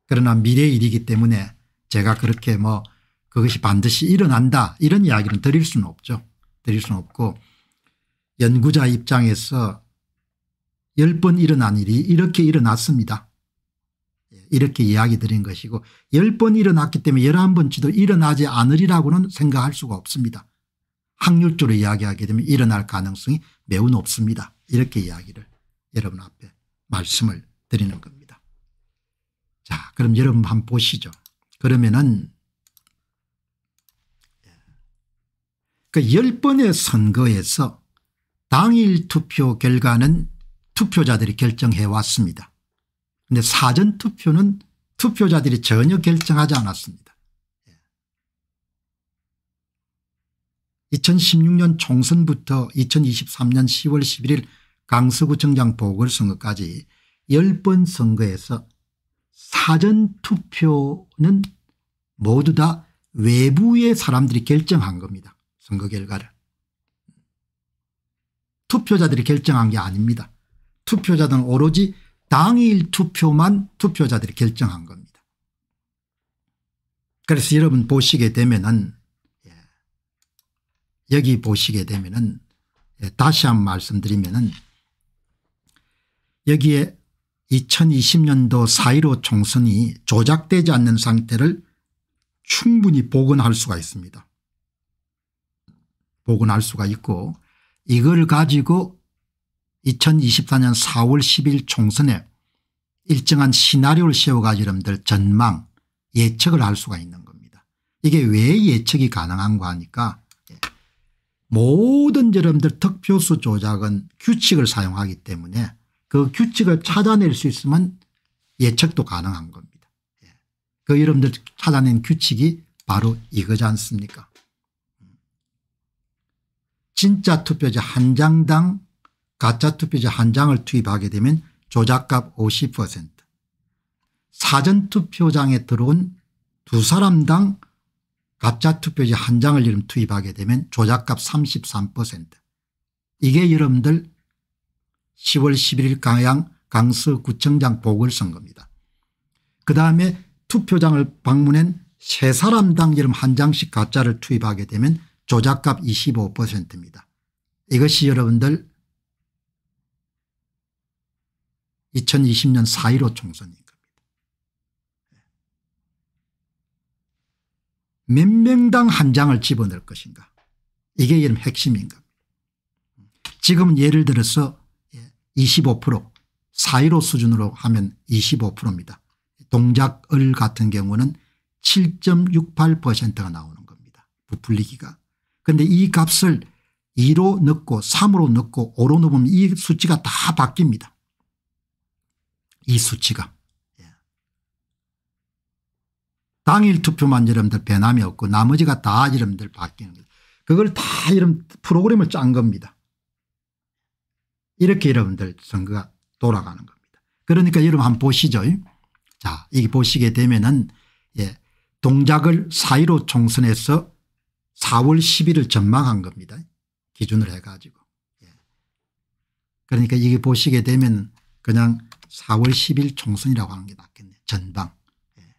그러나 미래의 일이기 때문에 제가 그렇게 뭐 그것이 반드시 일어난다 이런 이야기는 드릴 수는 없죠. 드릴 수는 없고 연구자 입장에서 1번 일어난 일이 이렇게 일어났습니다. 예, 이렇게 이야기 드린 것이고 1번 일어났기 때문에 11번치도 일어나지 않으리라고는 생각할 수가 없습니다. 확률적으로 이야기하게 되면 일어날 가능성이 매우 높습니다. 이렇게 이야기를 여러분 앞에 말씀을 드리는 겁니다. 자 그럼 여러분 한번 보시죠. 그러면은 예. 그1번의 선거에서 당일 투표 결과는 투표자들이 결정해 왔습니다. 근데 사전투표는 투표자들이 전혀 결정하지 않았습니다. 2016년 예. 총선부터 2023년 10월 11일 강서구청장 보궐선거까지 10번 선거에서 사전투표는 모두 다 외부의 사람들이 결정한 겁니다. 선거 결과를. 투표자들이 결정한 게 아닙니다. 투표자들은 오로지 당일 투표만 투표자들이 결정한 겁니다. 그래서 여러분 보시게 되면은 예, 여기 보시게 되면은 예, 다시 한번 말씀드리면은 여기에 2020년도 4.15 총선이 조작되지 않는 상태를 충분히 복원할 수가 있습니다. 복원할 수가 있고 이걸 가지고 2024년 4월 10일 총선에 일정한 시나리오를 세워가지고 여러분들 전망 예측을 할 수가 있는 겁니다. 이게 왜 예측이 가능한가 하니까 예. 모든 여러분들 득표수 조작은 규칙을 사용하기 때문에 그 규칙을 찾아낼 수 있으면 예측도 가능한 겁니다. 예. 그 여러분들 찾아낸 규칙이 바로 이거지 않습니까 진짜 투표지 한 장당 가짜 투표지 한 장을 투입하게 되면 조작값 50% 사전투표장에 들어온 두 사람당 가짜 투표지 한 장을 투입하게 되면 조작값 33% 이게 여러분들 10월 11일 강양 강서구청장 보궐선거입니다. 그다음에 투표장을 방문한 세 사람당 이름 한 장씩 가짜를 투입하게 되면 조작값 25%입니다. 이것이 여러분들 2020년 4.15 총선인 겁니다. 몇 명당 한 장을 집어넣을 것인가 이게 이름 핵심인 겁니다. 지금 예를 들어서 25% 사이로 수준으로 하면 25%입니다. 동작을 같은 경우는 7.68%가 나오는 겁니다. 부풀리기가. 그런데 이 값을 2로 넣고 3으로 넣고 5로 넣으면 이 수치가 다 바뀝니다. 이 수치가. 예. 당일 투표만 여러분들 변함이 없고 나머지가 다 여러분들 바뀌는 거예요. 그걸 다 이런 프로그램을 짠 겁니다. 이렇게 여러분들 선거가 돌아가는 겁니다. 그러니까 여러분 한번 보시죠. 자, 이게 보시게 되면은 예, 동작을 4.15 총선에서 4월 10일을 전망한 겁니다. 기준을 해가지고. 예. 그러니까 이게 보시게 되면 그냥 4월 10일 총선이라고 하는 게 낫겠네요. 전방. 예.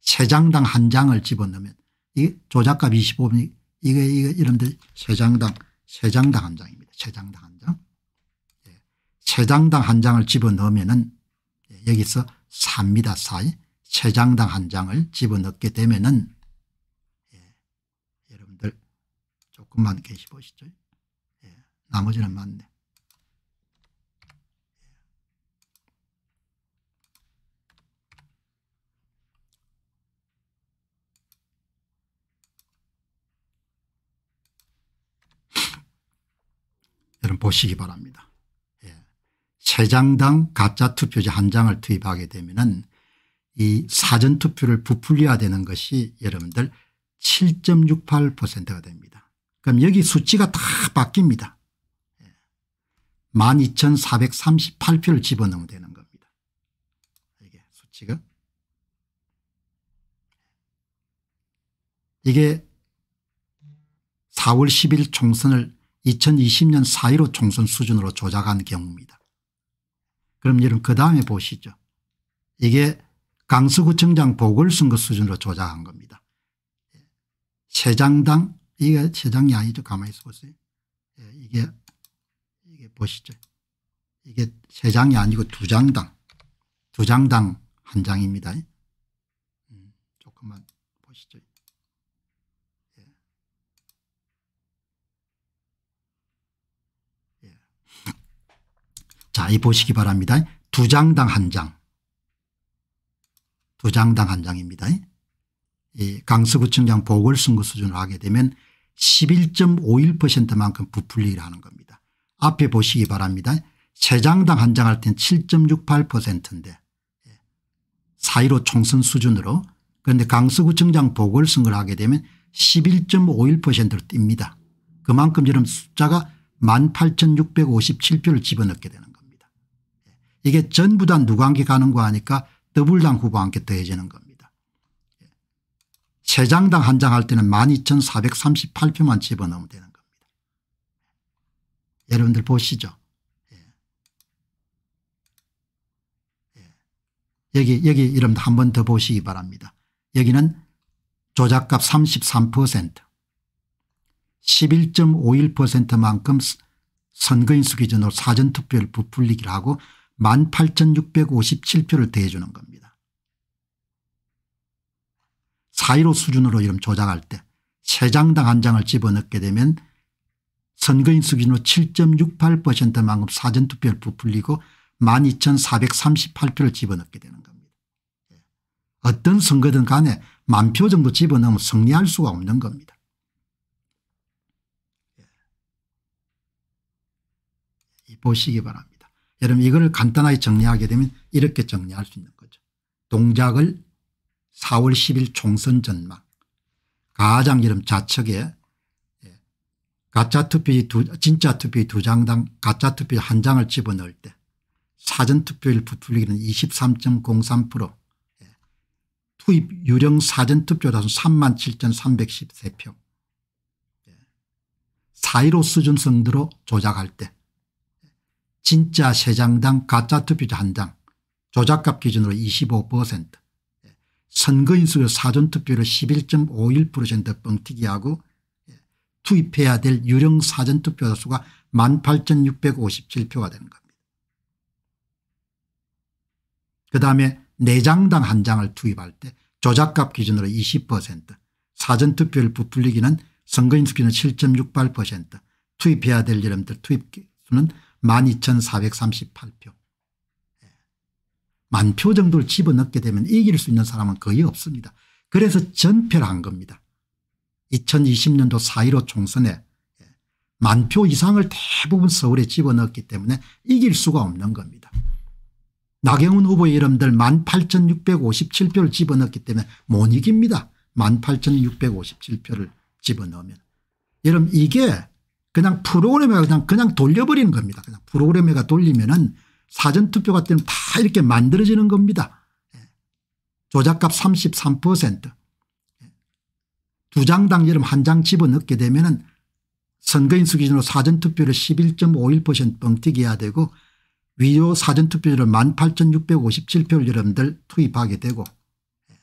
세 장당 한 장을 집어넣으면 이 조작값 25분 이게 이게 이런데 세 장당 세 장당 한 장입니다. 세 장당 한 장. 체장당 한 장을 집어넣으면은 여기서 4입니다. 4. 체장당 한 장을 집어넣게 되면은 예, 여러분들 조금만 계시 보시죠. 예, 나머지는 맞네. 예. 여러분 보시기 바랍니다. 3장당 가짜 투표지 한 장을 투입하게 되면 은이 사전투표를 부풀려야 되는 것이 여러분들 7.68%가 됩니다. 그럼 여기 수치가 다 바뀝니다. 12,438표를 예. 집어넣으면 되는 겁니다. 이게 수치가. 이게 4월 10일 총선을 2020년 4.15 총선 수준으로 조작한 경우입니다. 그럼 여러분 그 다음에 보시죠. 이게 강서구청장 보궐선거 수준으로 조작한 겁니다. 세장당 이게 세장이 아니죠. 가만히 있어 보세요. 예, 이게 이게 보시죠. 이게 세 장이 아니고 두 장당 두 장당 한 장입니다. 음, 조금만 보시죠. 자, 이 보시기 바랍니다. 두 장당 한 장. 두 장당 한 장입니다. 이 강서구청장 보궐선거 수준을 하게 되면 11.51%만큼 부풀리기를 하는 겁니다. 앞에 보시기 바랍니다. 세 장당 한 장할땐 7.68%인데 4.15 총선 수준으로 그런데 강서구청장 보궐선거를 하게 되면 11.51%로 뜁니다. 그만큼 지금 숫자가 18,657표를 집어넣게 되는 이게 전부 다 누구한테 가는 거 하니까 더불당 후보한테 더해지는 겁니다. 세 장당 한 장 할 때는 12,438표만 집어넣으면 되는 겁니다. 여러분들 보시죠. 예. 예. 여기 여기 이름 한번 더 보시기 바랍니다. 여기는 조작값 33% 11.51%만큼 선거인수 기준으로 사전투표를 부풀리기를 하고 18,657표를 대해주는 겁니다. 4.15 수준으로 이름 조작할 때 3장당 한 장을 집어넣게 되면 선거인 수준으로 7.68%만큼 사전투표를 부풀리고 12,438표를 집어넣게 되는 겁니다. 어떤 선거든 간에 만 표 정도 집어넣으면 승리할 수가 없는 겁니다. 예. 보시기 바랍니다. 여러분 이걸 간단하게 정리하게 되면 이렇게 정리할 수 있는 거죠. 동작을 4월 10일 총선 전망 가장 여름 좌측에 예, 가짜 투표 두, 진짜 투표두 장당 가짜 투표한 장을 집어넣을 때 사전 투표율 부풀리기는 23.03% 예, 투입 유령 사전 투표 다수 37,313표 4.15 수준 성대로 조작할 때 진짜 세장당 가짜 투표자 한장 조작값 기준으로 25% 선거인수로 사전투표를 11.51% 뻥튀기하고 예, 투입해야 될 유령 사전투표자 수가 18,657표가 되는 겁니다. 그다음에 내장당 한장을 투입할 때 조작값 기준으로 20% 사전투표를 부풀리기는 선거인수 기준 7.68% 투입해야 될여러분들 투입 수는 12,438표. 만 표 정도를 집어넣게 되면 이길 수 있는 사람은 거의 없습니다. 그래서 전패를 한 겁니다. 2020년도 4.15 총선에 만 표 이상을 대부분 서울에 집어넣었기 때문에 이길 수가 없는 겁니다. 나경원 후보의 이름들 18,657표를 집어넣기 었 때문에 못 이깁니다. 18,657표를 집어넣으면. 여러분 이게 그냥 프로그램에 그냥 그냥 돌려버리는 겁니다. 그냥 프로그램에 돌리면은 사전투표 같은 다 이렇게 만들어지는 겁니다. 예. 조작값 33%두 장당 예를 한장 집어넣게 되면은 선거인수 기준으로 사전투표를 11.51% 뻥튀기 해야 되고 위조 사전투표율 18,657표를 여러분들 투입하게 되고 예.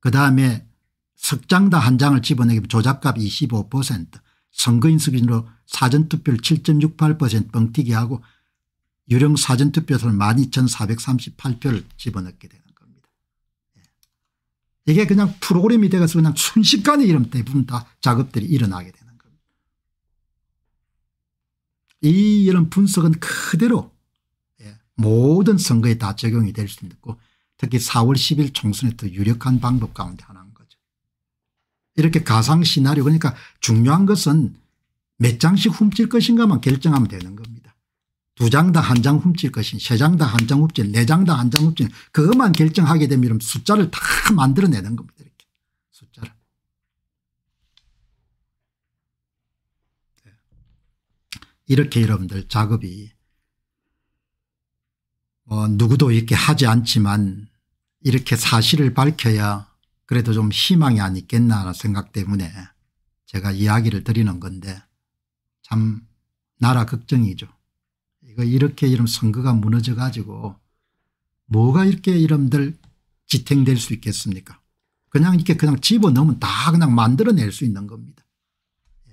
그 다음에 석 장당 한 장을 집어내기 조작값 25% 선거인 수준으로 사전투표를 7.68% 뻥튀기하고 유령 사전투표에서는 12,438표를 집어넣게 되는 겁니다. 예. 이게 그냥 프로그램이 돼서 그냥 순식간에 이런 대부분 다 작업들이 일어나게 되는 겁니다. 이 이런 분석은 그대로 예, 모든 선거에 다 적용이 될 수 있고 특히 4월 10일 총선에 더 유력한 방법 가운데 하나 이렇게 가상 시나리오 그러니까 중요한 것은 몇 장씩 훔칠 것인가만 결정하면 되는 겁니다. 두 장 다 한 장 훔칠 것인 세 장 다 한 장 훔친 네장 다 한 장 훔친 그것만 결정하게 되면 숫자를 다 만들어내는 겁니다. 이렇게 숫자를. 네. 이렇게 여러분들 작업이 뭐 누구도 이렇게 하지 않지만 이렇게 사실을 밝혀야 그래도 좀 희망이 안 있겠나 라는 생각 때문에 제가 이야기를 드리는 건데 참 나라 걱정이죠. 이거 이렇게 이런 선거가 무너져 가지고 뭐가 이렇게 이름들 지탱될 수 있겠습니까 그냥 이렇게 그냥 집어넣으면 다 그냥 만들어낼 수 있는 겁니다. 예.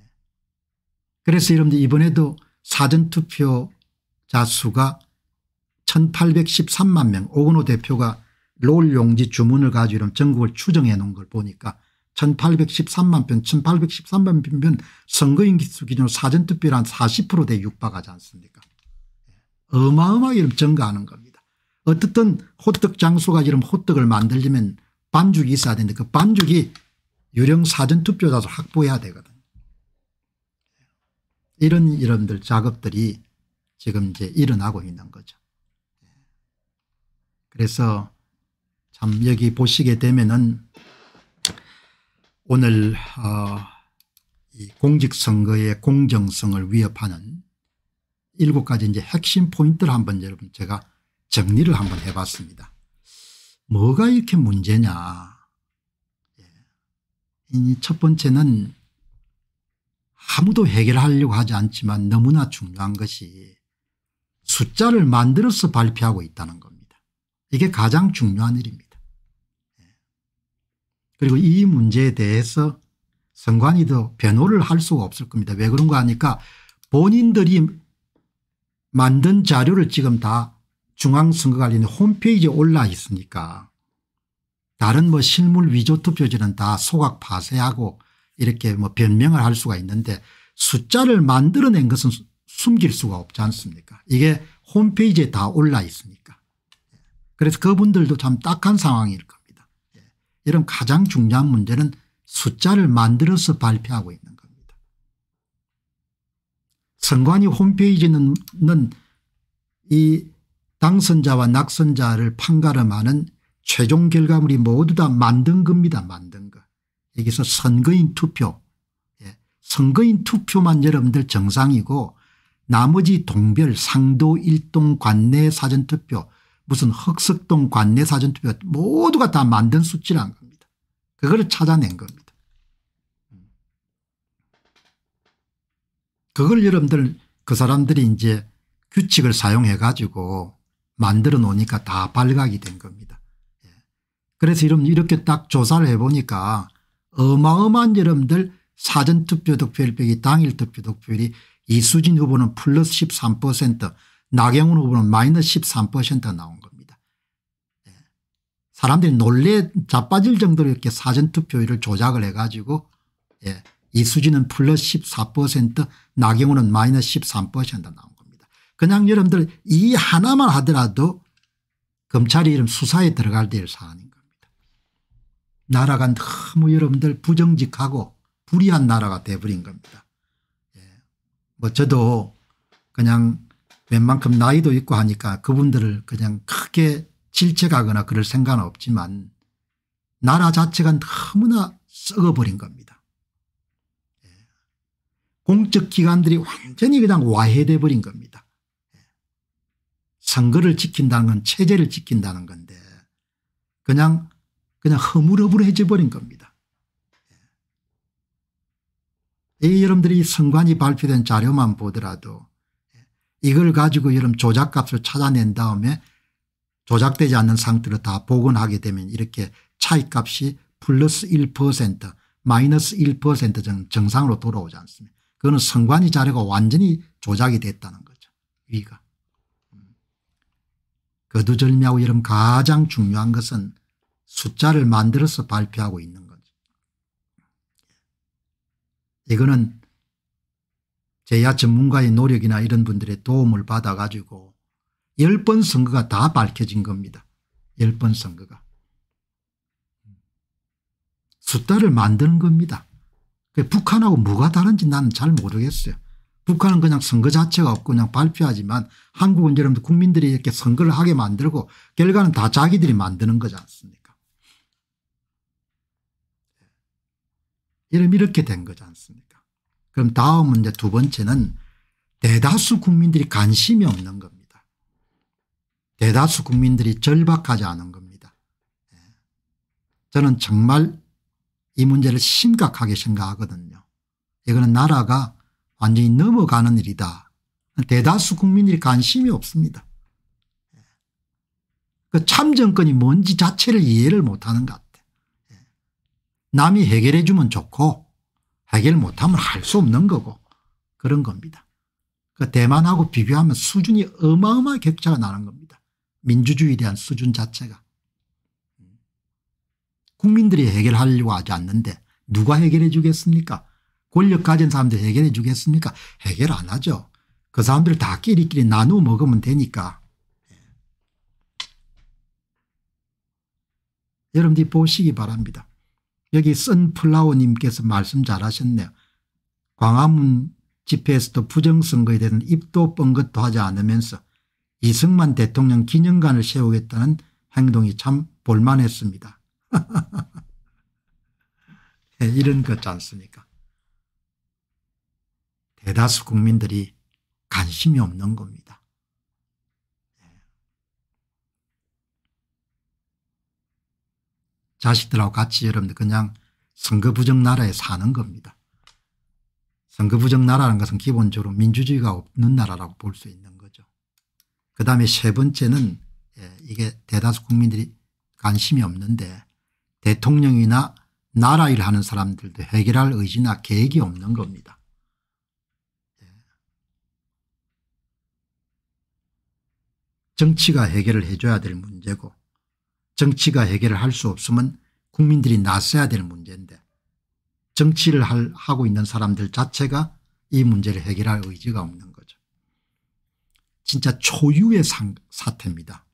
그래서 여러분들 이번에도 사전투표자 수가 1813만 명오근호 대표가 롤 용지 주문을 가지고 이런 전국을 추정해 놓은 걸 보니까 1813만 편 1813만 편 선거인 기수 기준으로 사전투표율 한 40%대 육박하지 않습니까 예, 어마어마하게 증가하는 겁니다. 어떻든 호떡 장소가 이런 호떡을 만들려면 반죽이 있어야 되는데 그 반죽이 유령 사전투표자도 확보해야 되거든요. 예, 이런 이런들 작업들이 지금 이제 일어나고 있는 거죠. 예, 그래서 참 여기 보시게 되면은 오늘 어 공직선거의 공정성을 위협하는 일곱 가지 이제 핵심 포인트를 한번 여러분 제가 정리를 한번 해봤습니다. 뭐가 이렇게 문제냐. 예. 첫 번째는 아무도 해결하려고 하지 않지만 너무나 중요한 것이 숫자를 만들어서 발표하고 있다는 겁니다. 이게 가장 중요한 일입니다. 그리고 이 문제에 대해서 선관위도 변호를 할 수가 없을 겁니다. 왜 그런가 하니까 본인들이 만든 자료를 지금 다 중앙선거관리는 홈페이지에 올라 있으니까 다른 뭐 실물 위조 투표지는 다 소각 파쇄하고 이렇게 뭐 변명을 할 수가 있는데 숫자를 만들어낸 것은 숨길 수가 없지 않습니까 이게 홈페이지에 다 올라 있으니까 그래서 그분들도 참 딱한 상황일 겁니다. 이런 가장 중요한 문제는 숫자를 만들어서 발표하고 있는 겁니다. 선관위 홈페이지는 이 당선자와 낙선자를 판가름하는 최종 결과물이 모두 다 만든 겁니다. 만든 거. 여기서 선거인 투표. 예. 선거인 투표만 여러분들 정상이고 나머지 동별 상도 일동 관내 사전투표 무슨 흑석동 관내 사전투표 모두가 다 만든 수치란 겁니다. 그걸 찾아낸 겁니다. 그걸 여러분들 그 사람들이 이제 규칙을 사용해 가지고 만들어 놓으니까 다 발각이 된 겁니다. 예. 그래서 여러분 이렇게 딱 조사를 해보니까 어마어마한 여러분들 사전투표 득표율 빼기 당일 투표 득표율이 이수진 후보는 플러스 13% 나경원 후보는 마이너스 13% 나온 사람들이 놀래 자빠질 정도로 이렇게 사전투표율을 조작을 해가지고 예, 이수진은 플러스 14%나경원은 마이너스 13% 나온 겁니다. 그냥 여러분들 이 하나만 하더라도 검찰이 이런 수사에 들어갈 될 사안인 겁니다. 나라가 너무 여러분들 부정직하고 불의한 나라가 돼버린 겁니다. 예. 뭐 저도 그냥 웬만큼 나이도 있고 하니까 그분들을 그냥 크게 질책하거나 그럴 생각은 없지만 나라 자체가 너무나 썩어버린 겁니다. 예. 공적 기관들이 완전히 그냥 와해돼 버린 겁니다. 예. 선거를 지킨다는 건 체제를 지킨다는 건데 그냥 그냥 허물허물해져 버린 겁니다. 예. 이 여러분들이 선관위 발표된 자료만 보더라도 이걸 가지고 여러분 조작값을 찾아낸 다음에 조작되지 않는 상태로 다 복원하게 되면 이렇게 차이값이 플러스 1% 마이너스 1% 정, 정상으로 돌아오지 않습니다. 그거는 성관이 자료가 완전히 조작이 됐다는 거죠. 위가. 음. 거두절미하고 이런 가장 중요한 것은 숫자를 만들어서 발표하고 있는 거죠. 이거는 제야 전문가의 노력이나 이런 분들의 도움을 받아가지고 열번 선거가 다 밝혀진 겁니다. 열 번 선거가. 숫자를 만드는 겁니다. 북한하고 뭐가 다른지 나는 잘 모르겠어요. 북한은 그냥 선거 자체가 없고 그냥 발표하지만 한국은 여러분들 국민들이 이렇게 선거를 하게 만들고 결과는 다 자기들이 만드는 거지 않습니까 예. 이름 이렇게 된 거지 않습니까 그럼 다음문제두 번째는 대다수 국민들이 관심이 없는 겁니다. 대다수 국민들이 절박하지 않은 겁니다. 예. 저는 정말 이 문제를 심각하게 생각하거든요. 이거는 나라가 완전히 넘어가는 일이다. 대다수 국민들이 관심이 없습니다. 예. 그 참정권이 뭔지 자체를 이해를 못하는 것 같아. 예. 남이 해결해 주면 좋고 해결 못하면 할 수 없는 거고 그런 겁니다. 그 대만하고 비교하면 수준이 어마어마한 격차가 나는 겁니다. 민주주의에 대한 수준 자체가. 국민들이 해결하려고 하지 않는데 누가 해결해 주겠습니까 권력 가진 사람들이 해결해 주겠습니까 해결 안 하죠. 그 사람들 다 끼리끼리 나누어 먹으면 되니까. 예. 여러분들이 보시기 바랍니다. 여기 선플라워님께서 말씀 잘하셨네요. 광화문 집회에서도 부정선거에 대한 입도 뻥긋도 하지 않으면서 이승만 대통령 기념관을 세우겠다는 행동이 참 볼만했습니다. 네, 이런 거지 않습니까 대다수 국민들이 관심이 없는 겁니다. 네. 자식들하고 같이 여러분들 그냥 선거 부정 나라에 사는 겁니다. 선거 부정 나라는 것은 기본적으로 민주주의가 없는 나라라고 볼 수 있는 그다음에 세 번째는 예, 이게 대다수 국민들이 관심이 없는데 대통령이나 나라 일 하는 사람들도 해결할 의지나 계획이 없는 겁니다. 예. 정치가 해결을 해줘야 될 문제고 정치가 해결을 할 수 없으면 국민들이 나서야 될 문제인데 정치를 할, 하고 있는 사람들 자체가 이 문제를 해결할 의지가 없는 겁니다. 진짜 초유의 사태입니다.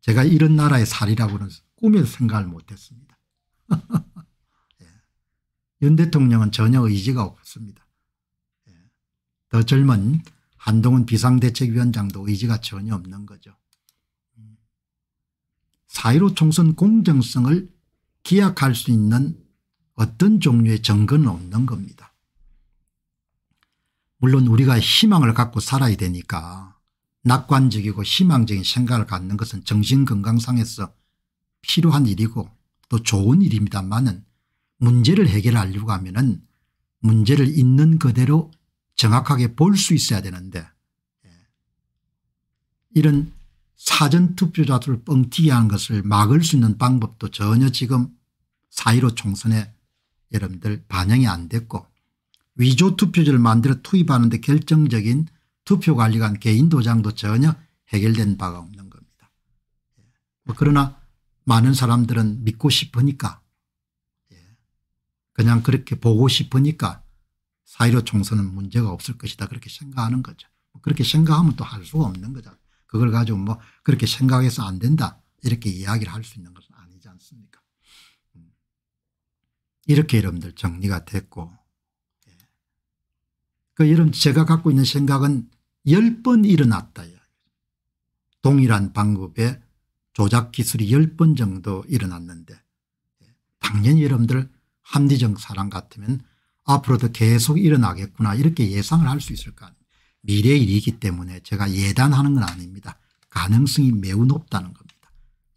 제가 이런 나라의 살이라고는 꿈에도 생각을 못했습니다. 예. 윤 대통령은 전혀 의지가 없습니다. 예. 더 젊은 한동훈 비상대책위원장도 의지가 전혀 없는 거죠. 4.15 음. 총선 공정성을 기약할 수 있는 어떤 종류의 정거는 없는 겁니다. 물론 우리가 희망을 갖고 살아야 되니까 낙관적이고 희망적인 생각을 갖는 것은 정신건강상에서 필요한 일이고 또 좋은 일입니다만은 문제를 해결하려고 하면 은 문제를 있는 그대로 정확하게 볼 수 있어야 되는데 예. 이런 사전투표자들을 뻥튀기 하는 것을 막을 수 있는 방법도 전혀 지금 사이로 총선에 여러분들 반영이 안 됐고 위조 투표지를 만들어 투입하는데 결정적인 투표관리관 개인 도장도 전혀 해결된 바가 없는 겁니다. 예. 뭐 그러나 많은 사람들은 믿고 싶으니까 예. 그냥 그렇게 보고 싶으니까 사이로 총선은 문제가 없을 것이다 그렇게 생각하는 거죠. 뭐 그렇게 생각하면 또 할 수가 없는 거죠. 그걸 가지고 뭐 그렇게 생각해서 안 된다 이렇게 이야기를 할 수 있는 것은 아니지 않습니까 음. 이렇게 여러분들 정리가 됐고 그 여러분 제가 갖고 있는 생각은 10번 일어났다. 동일한 방법의 조작 기술이 10번 정도 일어났는데 당연히 여러분들 합리적 사람 같으면 앞으로도 계속 일어나겠구나 이렇게 예상을 할 수 있을 거아닙까 미래의 일이기 때문에 제가 예단하는 건 아닙니다. 가능성이 매우 높다는 겁니다.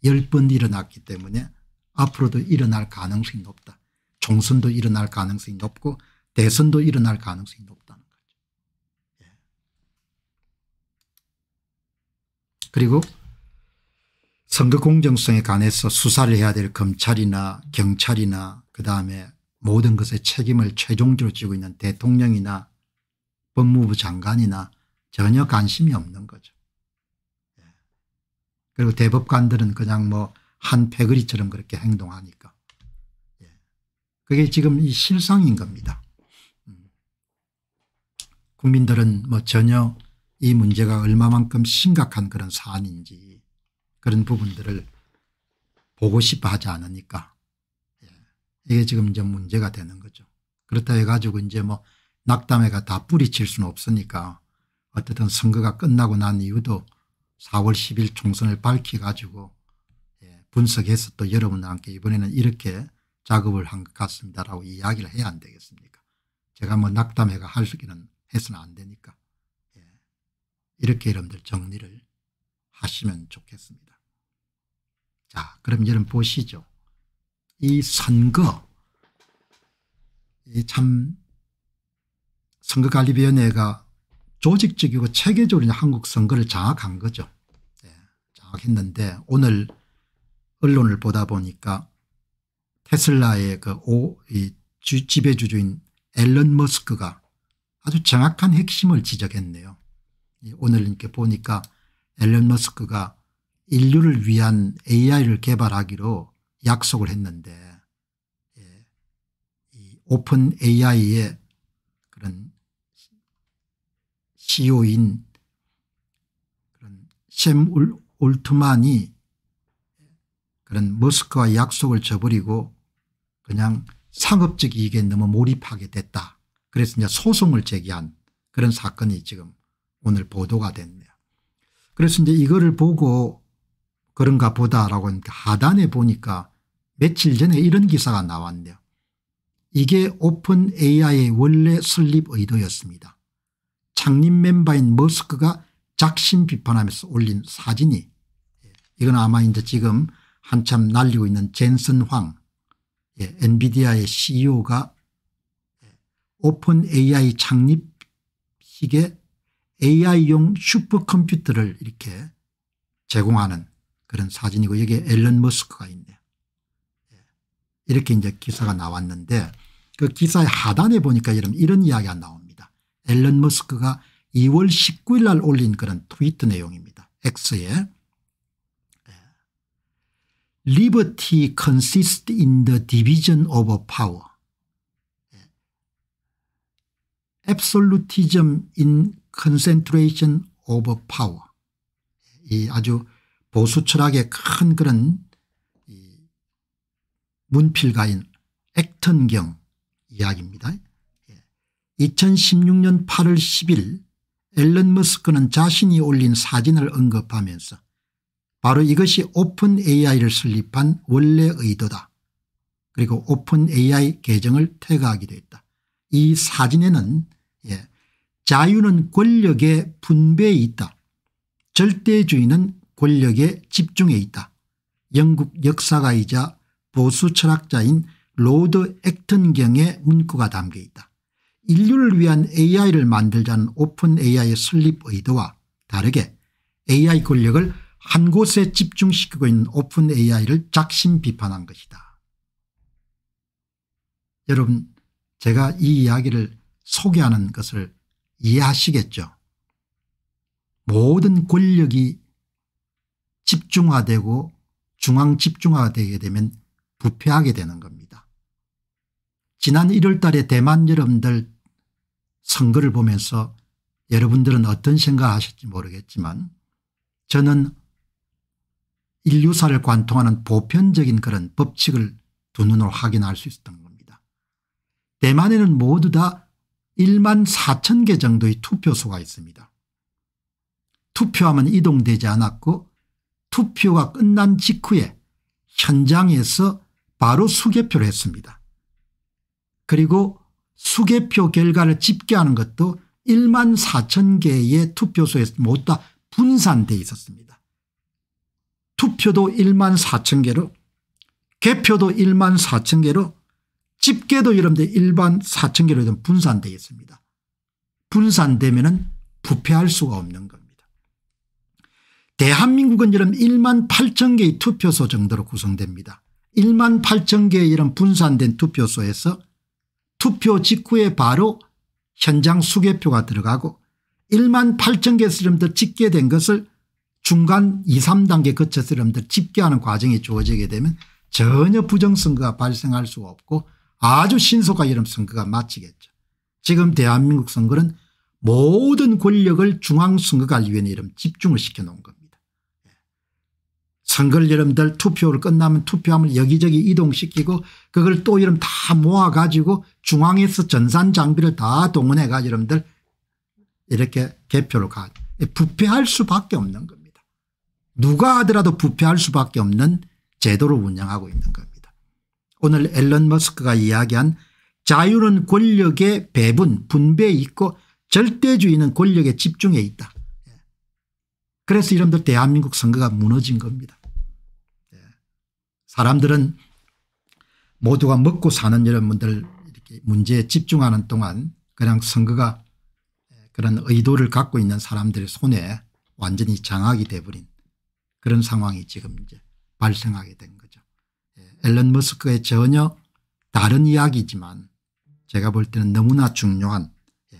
10번 일어났기 때문에 앞으로도 일어날 가능성이 높다. 총선도 일어날 가능성이 높고 대선도 일어날 가능성이 높다. 그리고 선거 공정성에 관해서 수사를 해야 될 검찰이나 경찰이나 그다음에 모든 것에 책임을 최종적으로 지고 있는 대통령이나 법무부 장관이나 전혀 관심이 없는 거죠. 예. 그리고 대법관들은 그냥 뭐 한 패거리처럼 그렇게 행동하니까. 예. 그게 지금 이 실상인 겁니다. 음. 국민들은 뭐 전혀 이 문제가 얼마만큼 심각한 그런 사안인지 그런 부분들을 보고 싶어 하지 않으니까 예. 이게 지금 이제 문제가 되는 거죠. 그렇다 해가지고 이제 뭐 낙담회가 다 뿌리칠 수는 없으니까 어쨌든 선거가 끝나고 난 이후도 4월 10일 총선을 밝혀가지고 예, 분석해서 또 여러분과 함께 이번에는 이렇게 작업을 한 것 같습니다라고 이야기를 해야 안 되겠습니까? 제가 뭐 낙담회가 할 수기는 해서는 안 되니까. 이렇게 여러분들 정리를 하시면 좋겠습니다. 자 그럼 여러분 보시죠. 이 선거 이 참 선거관리위원회가 조직적이고 체계적으로 한국 선거를 장악한 거죠. 네, 장악했는데 오늘 언론을 보다 보니까 테슬라의 그 오, 이 지배주주인 앨런 머스크가 아주 정확한 핵심을 지적했네요. 예, 오늘 이렇게 보니까 앨런 머스크가 인류를 위한 AI를 개발하기로 약속을 했는데 예, 이 오픈 AI의 그런 CEO인 그런 샘 울트만이 그런 머스크와 약속을 저버리고 그냥 상업적 이익에 너무 몰입하게 됐다. 그래서 이제 소송을 제기한 그런 사건이 지금 오늘 보도가 됐네요. 그래서 이제 이거를 보고 그런가 보다라고 하단에 보니까 며칠 전에 이런 기사가 나왔네요. 이게 오픈 AI의 원래 설립 의도였습니다. 창립 멤버인 머스크가 작심 비판하면서 올린 사진이 예, 이건 아마 이제 지금 한참 날리고 있는 젠슨 황 예, 엔비디아의 CEO가 예, 오픈 AI 창립식에 AI용 슈퍼컴퓨터를 이렇게 제공하는 그런 사진이고 여기에 앨런 머스크가 있네요. 예. 이렇게 이제 기사가 나왔는데 그 기사의 하단에 보니까 이런, 이런 이야기가 나옵니다. 앨런 머스크가 2월 19일 날 올린 그런 트위트 내용입니다. X에 예. Liberty consists in the division o v power. 예. Absolutism in concentration of power 이 아주 보수 철학의 큰 그런 문필가인 액턴경 이야기입니다. 2016년 8월 10일 앨런 머스크는 자신이 올린 사진을 언급하면서 바로 이것이 오픈 AI를 설립한 원래 의도다. 그리고 오픈 AI 계정을 퇴가하기도 했다. 이 사진에는 예, 자유는 권력의 분배에 있다. 절대주의는 권력의 집중에 있다. 영국 역사가이자 보수 철학자인 로드 액튼 경의 문구가 담겨 있다. 인류를 위한 AI를 만들자는 오픈 AI의 설립 의도와 다르게 AI 권력을 한 곳에 집중시키고 있는 오픈 AI를 작심 비판한 것이다. 여러분 제가 이 이야기를 소개하는 것을 이해하시겠죠. 모든 권력이 집중화되고 중앙 집중화 되게 되면 부패하게 되는 겁니다. 지난 1월 달에 대만 여러분들 선거를 보면서 여러분들은 어떤 생각하실지 모르겠지만 저는 인류사를 관통하는 보편적인 그런 법칙을 두 눈으로 확인할 수 있었던 겁니다. 대만에는 모두 다 1만 4천 개 정도의 투표소가 있습니다. 투표함은 이동되지 않았고 투표가 끝난 직후에 현장에서 바로 수개표를 했습니다. 그리고 수개표 결과를 집계하는 것도 1만 4천 개의 투표소에 모두 다 분산되어 있었습니다. 투표도 1만 4천 개로 개표도 1만 4천 개로 집계도 여러분들 일반 사천기로 분산되어 있습니다. 분산되면 은 부패할 수가 없는 겁니다. 대한민국은 이런 1만 8천 개의 투표소 정도로 구성됩니다. 1만 8천 개의 이런 분산된 투표소에서 투표 직후에 바로 현장 수개표가 들어가고 1만 8천 개 스름들 집계된 것을 중간 2, 3단계 거쳐 서 스름들 집계하는 과정이 주어지게 되면 전혀 부정선거가 발생할 수가 없고 아주 신속한게 이런 선거가 마치겠죠. 지금 대한민국 선거는 모든 권력을 중앙선거관리위원회 이름 집중을 시켜놓은 겁니다. 예. 선거를 여러분들 투표를 끝나면 투표함을 여기저기 이동시키고 그걸 또 이름 다 모아가지고 중앙에서 전산 장비를 다 동원해가 여러분들 이렇게 개표를 가 예, 부패할 수밖에 없는 겁니다. 누가 하더라도 부패할 수밖에 없는 제도를 운영하고 있는 겁니다. 오늘 앨런 머스크가 이야기한 자유는 권력의 배분 분배에 있고 절대주의는 권력의 집중에 있다. 예. 그래서 이름들 대한민국 선거가 무너진 겁니다. 예. 사람들은 모두가 먹고 사는 여러분들 이렇게 문제에 집중하는 동안 그냥 선거가 그런 의도를 갖고 있는 사람들의 손에 완전히 장악이 돼버린 그런 상황이 지금 이제 발생하게 된 앨런 머스크의 전혀 다른 이야기지만 제가 볼 때는 너무나 중요한 예,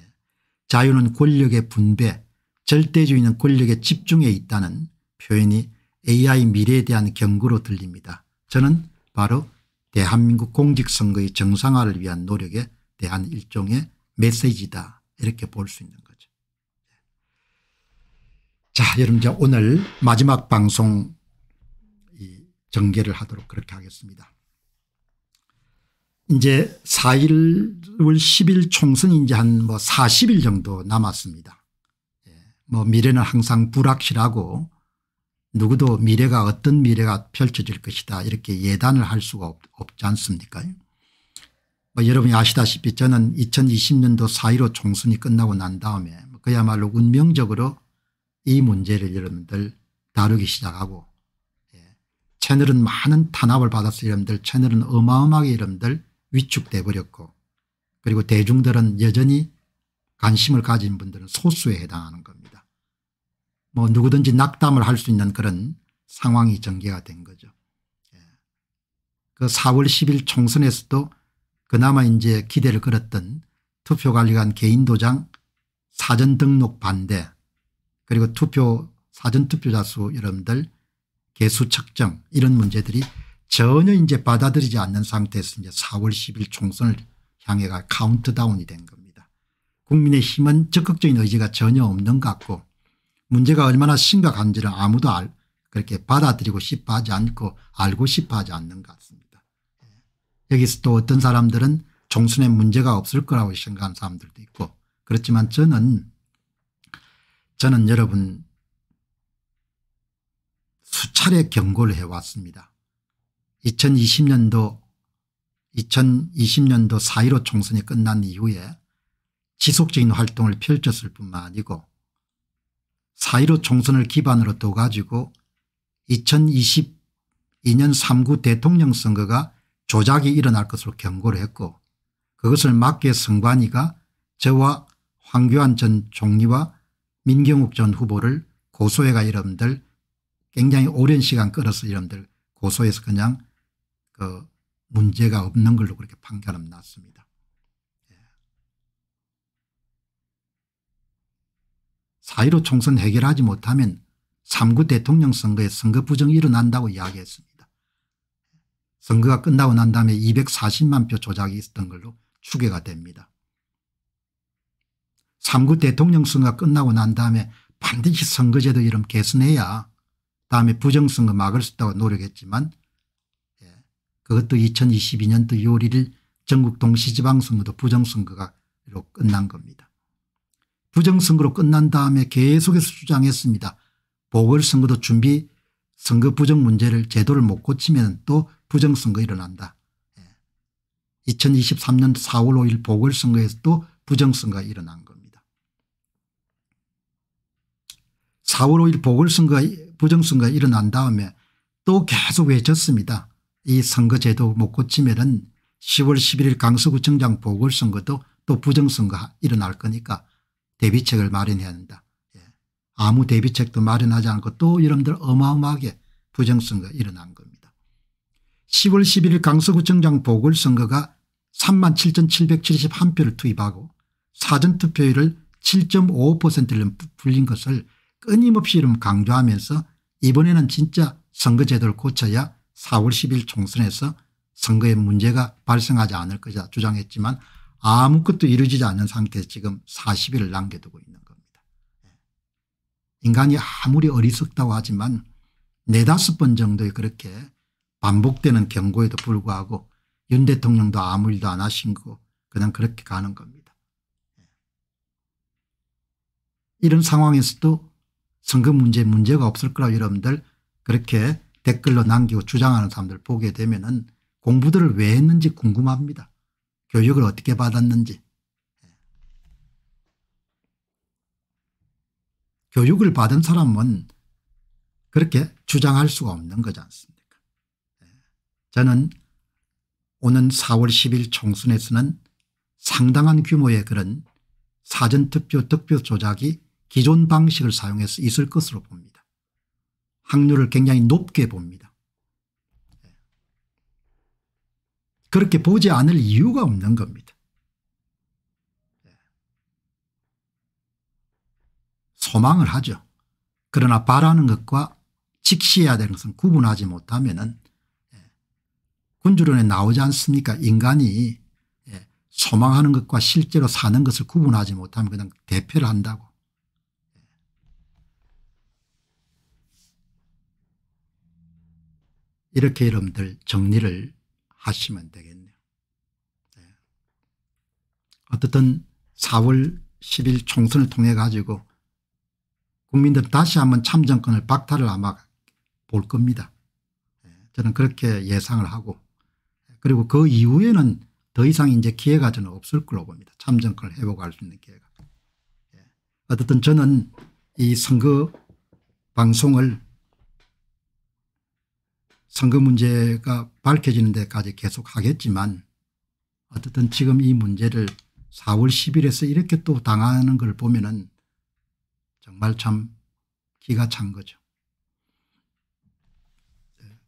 자유는 권력의 분배 절대주의는 권력의 집중에 있다는 표현이 AI 미래에 대한 경고로 들립니다. 저는 바로 대한민국 공직선거의 정상화를 위한 노력에 대한 일종의 메시지다 이렇게 볼 수 있는 거죠. 예. 자 여러분 이제 오늘 마지막 방송 정계를 하도록 그렇게 하겠습니다. 이제 4일 10일 총선이 이제 한뭐 40일 정도 남았습니다. 예, 뭐 미래는 항상 불확실하고 누구도 미래가 어떤 미래가 펼쳐질 것이다 이렇게 예단을 할 수가 없, 지 않습니까 뭐 여러분이 아시다시피 저는 2020년도 4.15 총선이 끝나고 난 다음에 그야말로 운명적으로 이 문제를 여러분들 다루기 시작하고 채널은 많은 탄압을 받았어요. 여러분들 채널은 어마어마하게 여러분들 위축돼 버렸고 그리고 대중들은 여전히 관심을 가진 분들은 소수에 해당하는 겁니다. 뭐 누구든지 낙담을 할 수 있는 그런 상황이 전개가 된 거죠. 예. 그 4월 10일 총선에서도 그나마 이제 기대를 걸었던 투표관리관 개인도장 사전 등록 반대 그리고 투표 사전투표자 수 여러분들 개수 측정 이런 문제들이 전혀 이제 받아들이지 않는 상태에서 이제 4월 10일 총선을 향해가 카운트다운이 된 겁니다. 국민의 힘은 적극적인 의지가 전혀 없는 것 같고 문제가 얼마나 심각한지를 아무도 알, 그렇게 받아들이고 싶어 하지 않고 알고 싶어 하지 않는 것 같습니다. 예. 여기서 또 어떤 사람들은 총선에 문제가 없을 거라고 생각하는 사람들도 있고 그렇지만 저는 저는 여러분 수차례 경고를 해왔습니다. 2020년도 2020년도 4.15 총선이 끝난 이후에 지속적인 활동을 펼쳤을 뿐만 아니고 4.15 총선을 기반으로 둬 가지고 2022년 3구 대통령 선거가 조작이 일어날 것으로 경고를 했고 그것을 막기 성관이가 저와 황교안 전 총리와 민경욱 전 후보를 고소해가 여러분들 굉장히 오랜 시간 끌어서 이런들 고소해서 그냥 그 문제가 없는 걸로 그렇게 판결은 났습니다. 예. 사1 5 총선 해결하지 못하면 3구 대통령 선거에 선거 부정이 일어난다고 이야기했습니다. 선거가 끝나고 난 다음에 240만 표 조작이 있었던 걸로 추계가 됩니다. 3구 대통령 선거가 끝나고 난 다음에 반드시 선거제도 이름 개선해야 다음에 부정선거 막을 수 있다고 노력했지만 예. 그것도 2022년도 6월 1일 전국 동시지방선거도 부정선거로 끝난 겁니다. 부정선거로 끝난 다음에 계속해서 주장했습니다. 보궐선거도 준비 선거 부정 문제를 제도를 못 고치면 또 부정선거 일어난다. 예. 2023년 4월 5일 보궐선거에서 또 부정선거가 일어난 겁니다. 4월 5일 보궐선거가 부정선거가 일어난 다음에 또 계속 외쳤습니다. 이 선거제도 못 고치면 10월 11일 강서구청장 보궐선거도 또 부정선거 일어날 거니까 대비책을 마련해야 한다. 예. 아무 대비책도 마련하지 않고 또 여러분들 어마어마하게 부정선거 일어난 겁니다. 10월 11일 강서구청장 보궐선거가 3만 7,771표를 투입하고 사전투표율을 7.5%를 불린 것을 끊임없이 이름 강조하면서 이번에는 진짜 선거제도를 고쳐야 4월 10일 총선에서 선거에 문제가 발생하지 않을 거다 주장했지만 아무것도 이루어지지 않은 상태에 서 지금 40일을 남겨두고 있는 겁니다. 예. 인간이 아무리 어리석다고 하지만 네다섯 번 정도의 그렇게 반복되는 경고에도 불구하고 윤 대통령도 아무 일도 안 하신 거 그냥 그렇게 가는 겁니다. 예. 이런 상황에서도 선거 문제 문제가 없을 거라고 여러분들 그렇게 댓글로 남기고 주장하는 사람들 보게 되면 은 공부들을 왜 했는지 궁금합니다. 교육을 어떻게 받았는지. 교육을 받은 사람은 그렇게 주장할 수가 없는 거지 않습니까 저는 오는 4월 10일 총선에서는 상당한 규모의 그런 사전투표 득표 조작이 기존 방식을 사용해서 있을 것으로 봅니다. 확률을 굉장히 높게 봅니다. 예. 그렇게 보지 않을 이유가 없는 겁니다. 예. 소망을 하죠. 그러나 바라는 것과 직시해야 되는 것은 구분하지 못하면 예. 군주론에 나오지 않습니까 인간이 소망하는 것과 실제로 사는 것을 구분하지 못하면 그냥 대패를 한다고 이렇게 여러분들 정리를 하시면 되겠네요. 네. 어떻든 4월 10일 총선을 통해 가지고 국민들 다시 한번 참정권을 박탈을 아마 볼 겁니다. 네. 저는 그렇게 예상을 하고 그리고 그 이후에는 더 이상 이제 기회가 저는 없을 걸로 봅니다. 참정권을 회복할 수 있는 기회가. 네. 어쨌든 저는 이 선거 방송을 선거 문제가 밝혀지는 데까지 계속 하겠지만 어쨌든 지금 이 문제를 4월 10일에서 이렇게 또 당하는 걸 보면 은 정말 참 기가 찬 거죠.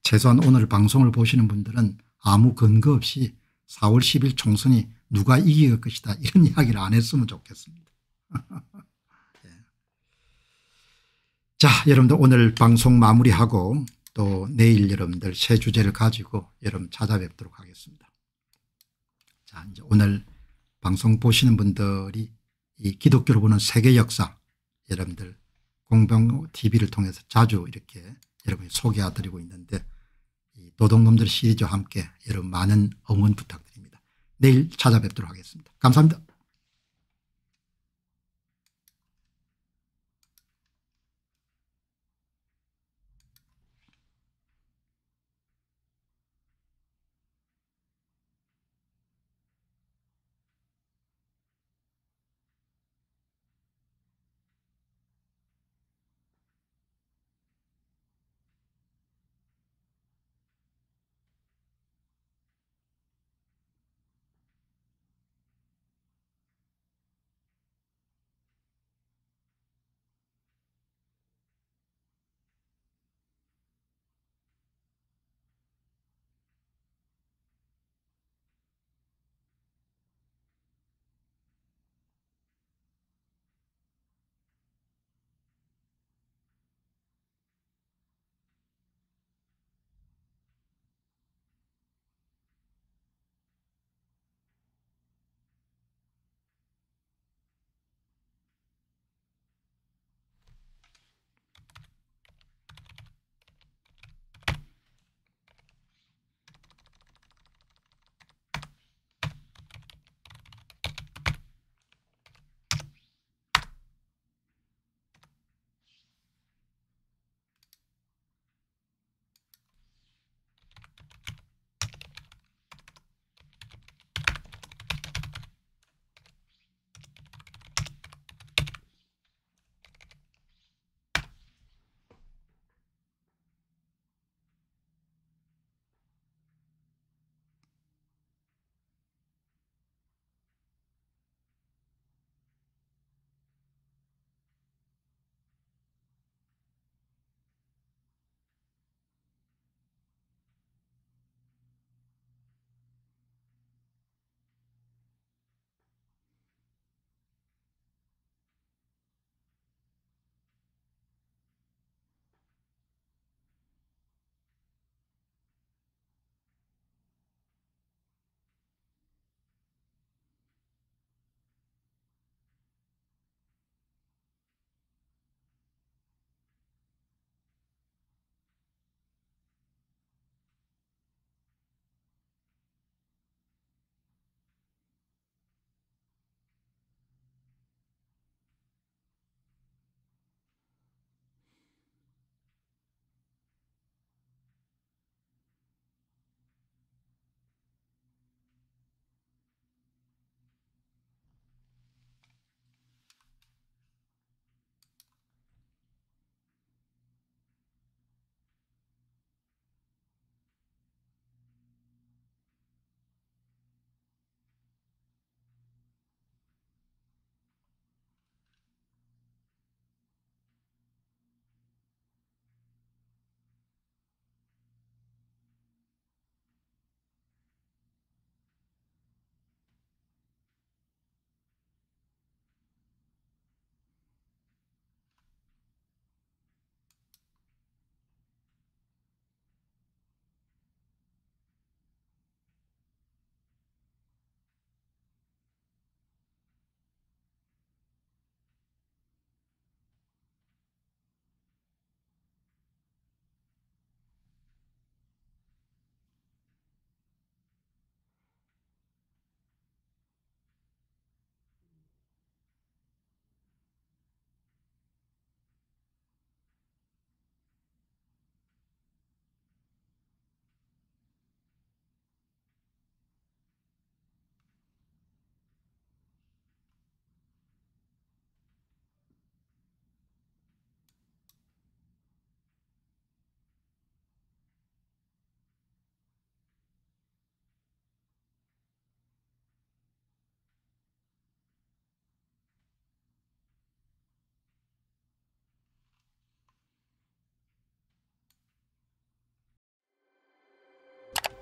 최소한 오늘 방송을 보시는 분들은 아무 근거 없이 4월 10일 총선이 누가 이길 것이다 이런 이야기를 안 했으면 좋겠습니다. 예. 자 여러분들 오늘 방송 마무리하고 또 내일 여러분들 새 주제를 가지고 여러분 찾아뵙도록 하겠습니다. 자 이제 오늘 방송 보시는 분들이 이 기독교로 보는 세계 역사 여러분들 공병TV를 통해서 자주 이렇게 여러분이 소개해드리고 있는데 노동놈들 시리즈와 함께 여러분 많은 응원 부탁드립니다. 내일 찾아뵙도록 하겠습니다. 감사합니다.